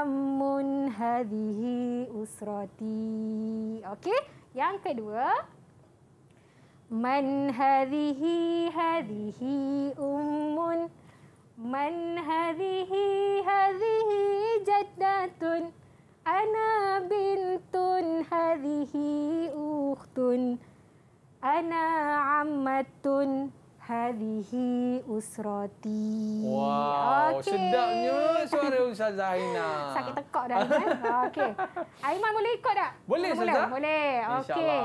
ammun hadhihi usrati Okey, yang kedua Man hadhihi hadhihi ummun Man hadhihi hadhihi jaddatun Ana bintun hadhihi ukhtun Ana ammatun hadhihi usrati. Wow, okay. sedapnya suara Ustaz Zahina. Sakit tekak dah. kan? Okay. Aiman boleh ikut tak? Boleh, Ustaz. Boleh, boleh. Okay.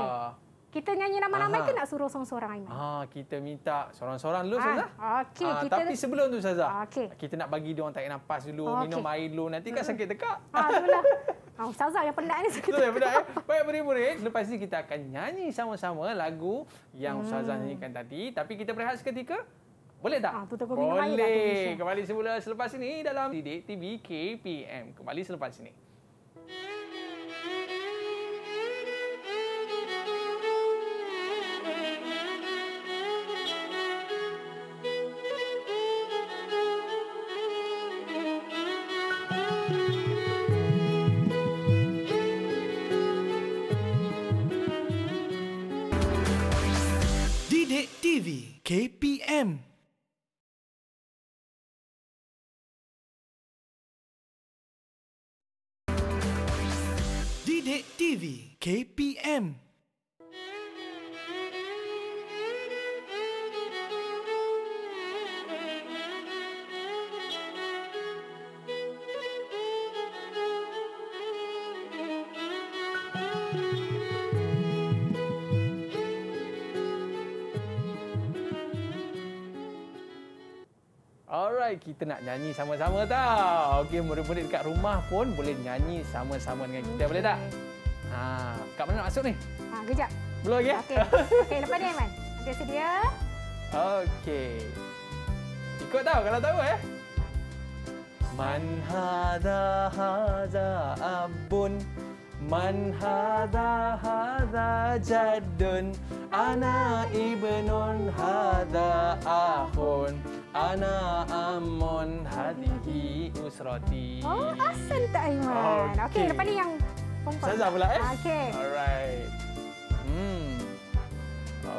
Kita nyanyi nama-nama ke nak suruh seorang-seorang Aiman? Ah, kita minta seorang-seorang dulu, ah, Ustazah. Okay, ha, kita... Tapi sebelum tu, Ustazah. Okay. Kita nak bagi dia orang tak nafas dulu, okay. minum air dulu. Nanti kan sakit tekak. Ah, itulah. Ha, Saza yang penat ni. Saza yang penat. Eh? Baik, murid-murid. Lepas ni kita akan nyanyi sama-sama lagu yang hmm. Saza nyanyikan tadi. Tapi kita berehat seketika. Boleh tak? Ha, Boleh. Kembali, kembali semula selepas ini dalam Didik TV KPM. Kembali selepas ini. kita nak nyanyi sama-sama tau. Okey, murid-murid dekat rumah pun boleh nyanyi sama-sama dengan kita, boleh tak? Ha, kat mana nak masuk ni? Ha, kejap. Belum lagi? Okey, okay. okay, lepas ni, Aiman. Okey, sedia. Okey. Ikut tau kalau tahu, eh. Man hada hada abun Man hada hada jadun Ana ibnun hada ahun Ana amon hadihi usrati. Oh, asal tak Aiman. Okey, okay, lepas ni yang perempuan. Saza pula eh. Okey. Alright. Hmm.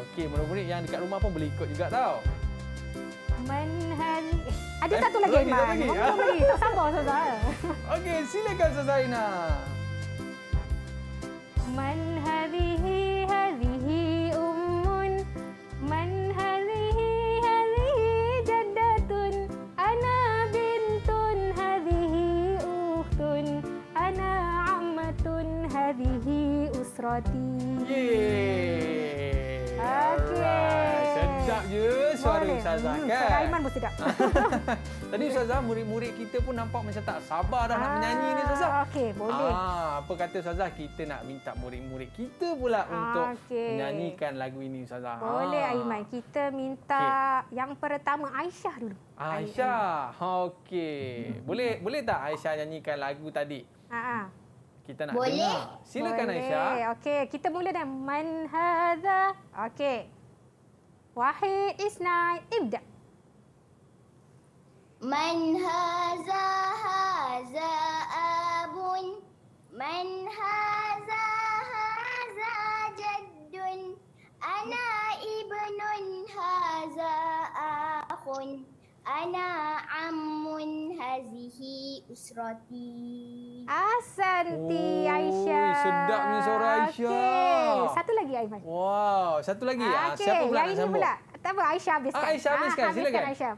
Okey, murid-murid yang dekat rumah pun boleh ikut juga tau. Man Manhan. Eh, ada eh, satu lagi Aiman. Tak lagi. Tak lagi. Tak Okey, silakan Saza Ina. Manhan. Nasrati. Yeay. Okey. Sedap je suara Boleh. Ustazah hmm. kan? Suara Aiman pun sedap. Tadi Ustazah, murid-murid kita pun nampak macam tak sabar dah ah, nak menyanyi ni Ustazah. Okey, boleh. Ah, apa kata Ustazah, kita nak minta murid-murid kita pula ah, untuk okay. menyanyikan lagu ini Ustazah. Boleh ah. Aiman, kita minta okay. yang pertama Aisyah dulu. Aisyah, okey. Boleh boleh tak Aisyah nyanyikan lagu tadi? Ah, ah. Kita nak Boleh. dengar. Silakan Boleh. Aisyah. Okey, kita mula dengan Man hadza. Okey. Wahid Isnai ibda. Man hadza hadza abun. Man hadza hadza jaddun. Ana ibnun hadza akhun. Ana amun hazihi usrati. Asanti oh, Aisyah. Sedap ni suara Aisyah. Okay. Satu lagi Aiman. Wow, satu lagi. Ah, okay. Siapa pula Yang ini pula. Tak apa, Aisyah habiskan. Ah, Aisyah habiskan, ah, habiskan silakan. Aisyah.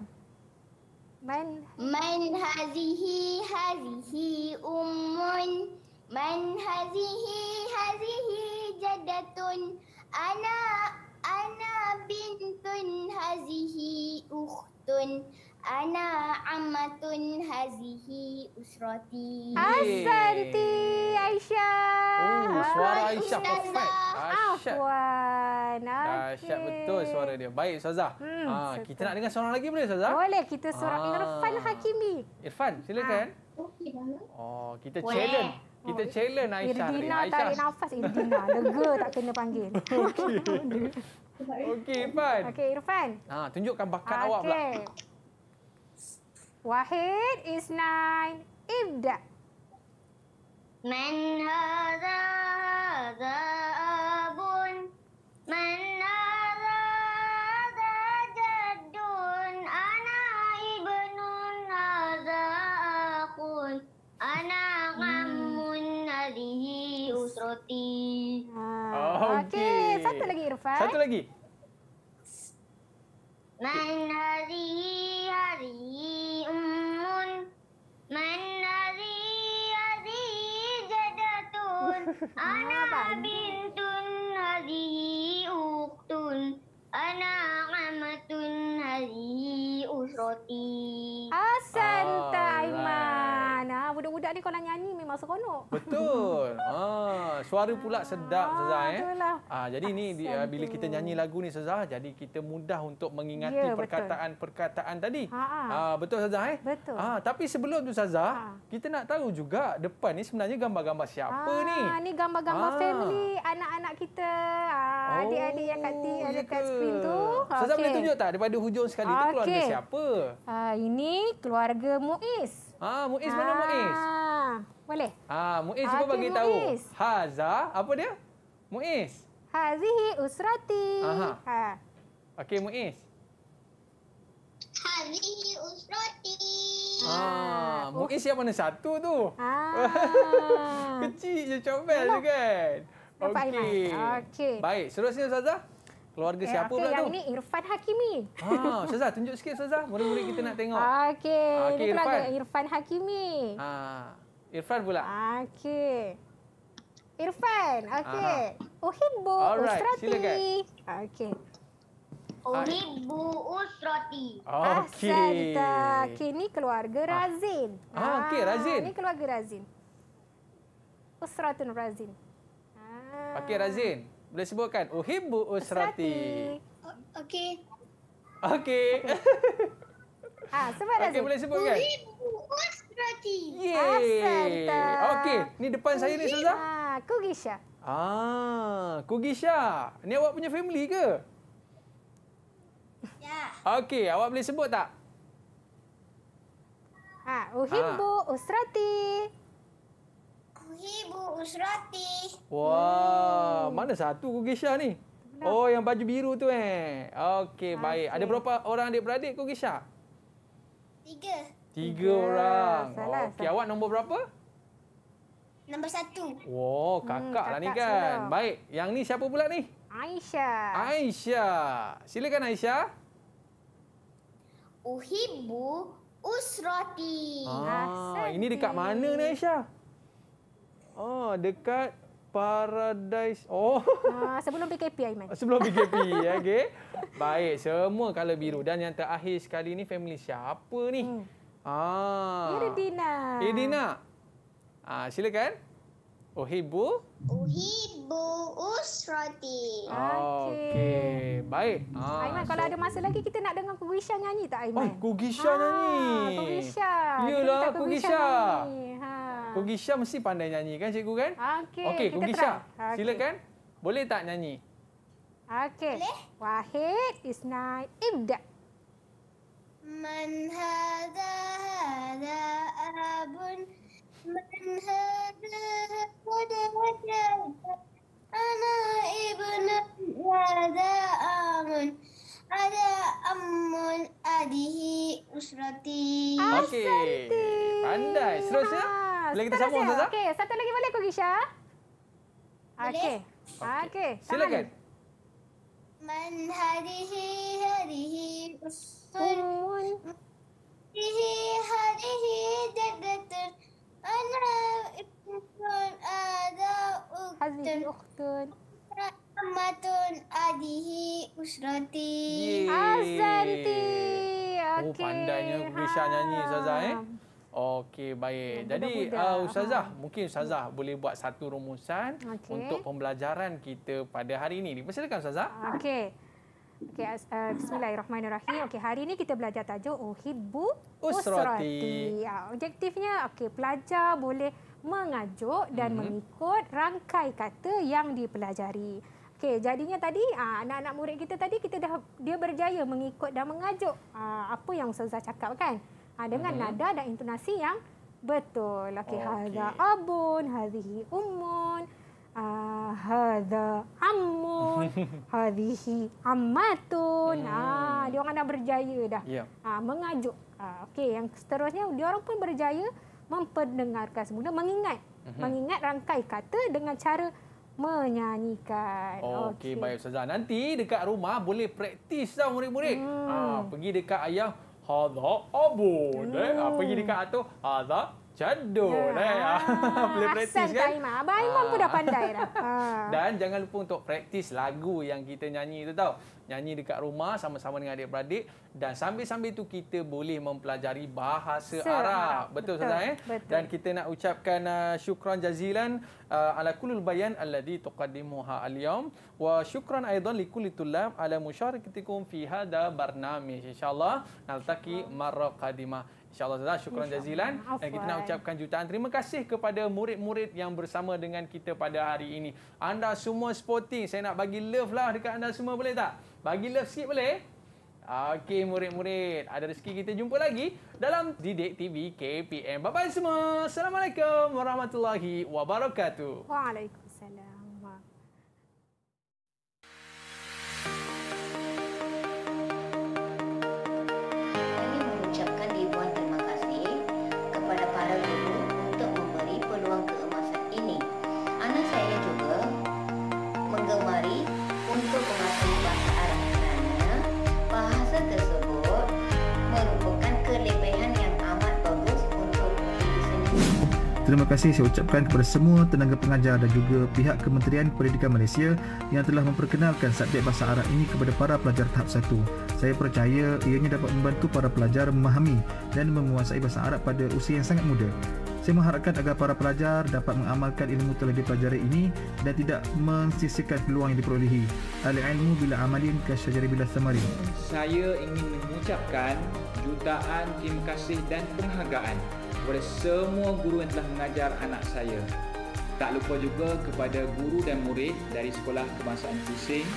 Man. Man hazihi hazihi ummun. Man hazihi hazihi jadatun. Anak Ana bintun hazihi ukhtun Ana amatun hazihi usrati Asanti Aisyah Oh suara Aisyah perfect Aisyah Aisyah betul suara dia Baik Ustazah hmm, ha, Kita nak dengar seorang lagi boleh Ustazah? Boleh kita seorang ha. Irfan Hakimi Irfan silakan ha. Oh kita Weh. challenge kita oh, challenge Aisyah. Irdina tarik nafas. Irdina. Lega tak kena panggil. Okay. Eh? Okey, Irfan. Okey, Irfan. Ha, tunjukkan bakat okay. awak pula. Wahid is nine. Ibda. Man hadha hadha abun. Man hadha hadha jadun. Ana ibnun hadha akun. Ana ngamun hmm. nadihi usroti. Ah, ah, Five. Satu lagi. Man hari hari umun. Man hari hari jadatun. Ana bintun hari uktun. Ana amatun hari usroti. Asanta ah, Aiman. Ah, budak-budak ni kalau nyanyi memang seronok. Betul. ah, suara pula sedap ah, Sazah eh. Lah. Ah, jadi ni ah, bila kita nyanyi lagu ni Sazah, jadi kita mudah untuk mengingati yeah, ya, perkataan-perkataan tadi. Ha, ha, ah, betul Sazah eh? Betul. Ah, tapi sebelum tu Sazah, ha. kita nak tahu juga depan ni sebenarnya gambar-gambar siapa ah, ni? Ah, ni gambar-gambar ah. family, anak-anak kita, ah, oh, adik-adik yang kat di, ada kat ya pintu. Okay. Sazam boleh tunjuk tak daripada hujung sekali okay. tu keluarga siapa? Uh, ini keluarga Muiz. Ha, ah, Muiz mana Muiz? Boleh. Ah, Muiz cuba bagi tahu. Haza, apa dia? Muiz. Hazihi usrati. Aha. Ha. Okey Muiz. Hazihi usrati. Ah, Muiz yang mana satu tu? Ah. Kecil je comel je kan. Okey. Okey. Baik, seterusnya Ustazah keluarga eh, siapa pula tu? Yang ni Irfan Hakimi. Ha, ah, Ustazah tunjuk sikit Ustazah, murid-murid kita nak tengok. Okey, ah, okay, ini Irfan. keluarga Irfan Hakimi. ah, Irfan pula. Okey. Irfan, okey. Uhibbu Ustrati. Alright, Okey. Uhibbu Ustrati. Okey. Okey, ni keluarga ah. Ah, Razin. ah, okey, Razin. Ini keluarga Razin. Ustratun Razin. Ah. Okey, Razin boleh sebutkan uhibbu usrati. Okey. Okey. ha, sebab dah. Okey, boleh sebut kan? Uhibbu usrati. Yeay. Okey, ni depan uhibu. saya ni Saza. Ha, Kugisha. Ah, Kugisha. Ni awak punya family ke? Ya. Okey, awak boleh sebut tak? Ha, uhibbu ha. usrati. Uhibu usrati. Wah, hmm. mana satu Kugisha ni? Oh, yang baju biru tu eh. Okey, baik. Ada berapa orang adik-beradik Kugisha? Tiga. Tiga orang. Salah, okay, awak nombor berapa? Nombor satu. Wah, wow, hmm, kakak lah ni kan. Sudah. Baik, yang ni siapa pula ni? Aisyah. Aisyah. Silakan Aisyah. Uhibu usrati. Ah, ini dekat mana ni Aisyah? Oh, dekat Paradise. Oh. Uh, sebelum PKP, Aiman. Sebelum PKP, okey. Baik, semua color biru. Dan yang terakhir sekali ni, family siapa ni? Hmm. Ah. Irdina. Irdina. Ah, silakan. Oh Ohibu Usrati. Okey. Baik. Ah, Aiman, so... kalau ada masa lagi, kita nak dengar Kugisha nyanyi tak, Aiman? Oh, Kugisha ah, nyanyi. Kugisha. Yalah, Kugisha. Kugisha nyanyi. Ah. Kogi Syah mesti pandai nyanyi kan cikgu kan? Okey, okay, Kogi Syah. Okay. Boleh tak nyanyi? Okey. Wahid Isnai Ibda. Man hada hada abun man hada hada hada ana ibnu hada amun ada amun adihi usrati. Okey. Pandai. Seterusnya. Boleh kita sambung Ustazah? Okey, satu lagi boleh aku Gisha? Okey. Okey. Okay. Silakan. Man hadihi hadihi usrati. Umun. Hadihi hadihi dadatur. Ana ibn Adam. Hadihi ukhtun. ukhtun. Ramadan adihi usrati. Azanti. Okay. Oh, pandainya Risha ha. nyanyi, Ustazah. Eh? Okey, baik. Jadi, uh, ha. Ustazah, mungkin Ustazah boleh buat satu rumusan untuk pembelajaran kita pada hari ini. Dipersilakan, Ustazah. Ah, okey. Okey, uh, bismillahirrahmanirrahim. Okey, hari ini kita belajar tajuk Uhibbu Usrati. Ya, objektifnya, okey, pelajar boleh mengajuk dan hmm. mengikut rangkai kata yang dipelajari. Okey, jadinya tadi ah, anak-anak murid kita tadi kita dah dia berjaya mengikut dan mengajuk ah, apa yang ustazah cakap kan? Ah, dengan hmm. nada dan intonasi yang betul. Okey, hadza abun, hadhihi ummun, ah hadza ammun, hadhihi ammatun. Hmm. Ah, mm. dia orang dah berjaya dah. Yeah. Ya. mengajuk. okey, yang seterusnya dia orang pun berjaya memperdengarkan semula mengingat. Hmm. Mengingat rangkai kata dengan cara menyanyikan. Okey, okay. baik Ustazah. Nanti dekat rumah boleh praktis tau murid-murid. Hmm. Ha, pergi dekat ayah Hadha abu, eh. ah, Hmm. Ya. Eh. Ha, pergi dekat atuh Hadha Jadul. Yeah. Eh. Ha, boleh praktis kan? Ima. Abang ha. Imam pun dah ah. pandai dah. Ha. Dan jangan lupa untuk praktis lagu yang kita nyanyi tu tau nyanyi dekat rumah sama-sama dengan adik-beradik dan sambil-sambil itu kita boleh mempelajari bahasa Sir, Arab. Betul Ustazah eh? Dan kita nak ucapkan uh, syukran jazilan uh, ala kulul bayan alladhi tuqaddimuha al-yawm wa syukran aidan li kulli tullab ala musyarakatikum fi hadha barnamij. Insya-Allah nalaki marra qadimah. InsyaAllah Zazah, syukuran Insya jazilan. Allah. Dan kita nak ucapkan jutaan terima kasih kepada murid-murid yang bersama dengan kita pada hari ini. Anda semua sporting. Saya nak bagi love lah dekat anda semua boleh tak? Bagi love sikit boleh? Okey murid-murid, ada rezeki kita jumpa lagi dalam Didik TV KPM. Bye-bye semua. Assalamualaikum warahmatullahi wabarakatuh. Waalaikumsalam. terima kasih saya ucapkan kepada semua tenaga pengajar dan juga pihak Kementerian Pendidikan Malaysia yang telah memperkenalkan subjek bahasa Arab ini kepada para pelajar tahap 1. Saya percaya ianya dapat membantu para pelajar memahami dan menguasai bahasa Arab pada usia yang sangat muda. Saya mengharapkan agar para pelajar dapat mengamalkan ilmu telah dipelajari ini dan tidak mensisikan peluang yang diperolehi. Al-ilmu bila amalin kasyajari bila samari. Saya ingin mengucapkan jutaan terima kasih dan penghargaan kepada semua guru yang telah mengajar anak saya. Tak lupa juga kepada guru dan murid dari Sekolah Kebangsaan Pusing,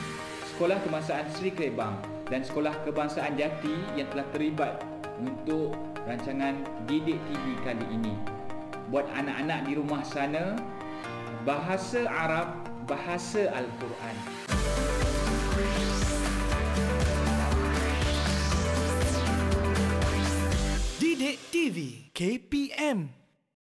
Sekolah Kebangsaan Sri Kerebang dan Sekolah Kebangsaan Jati yang telah terlibat untuk rancangan Didik TV kali ini. Buat anak-anak di rumah sana, bahasa Arab, bahasa Al-Quran. Didik TV KPM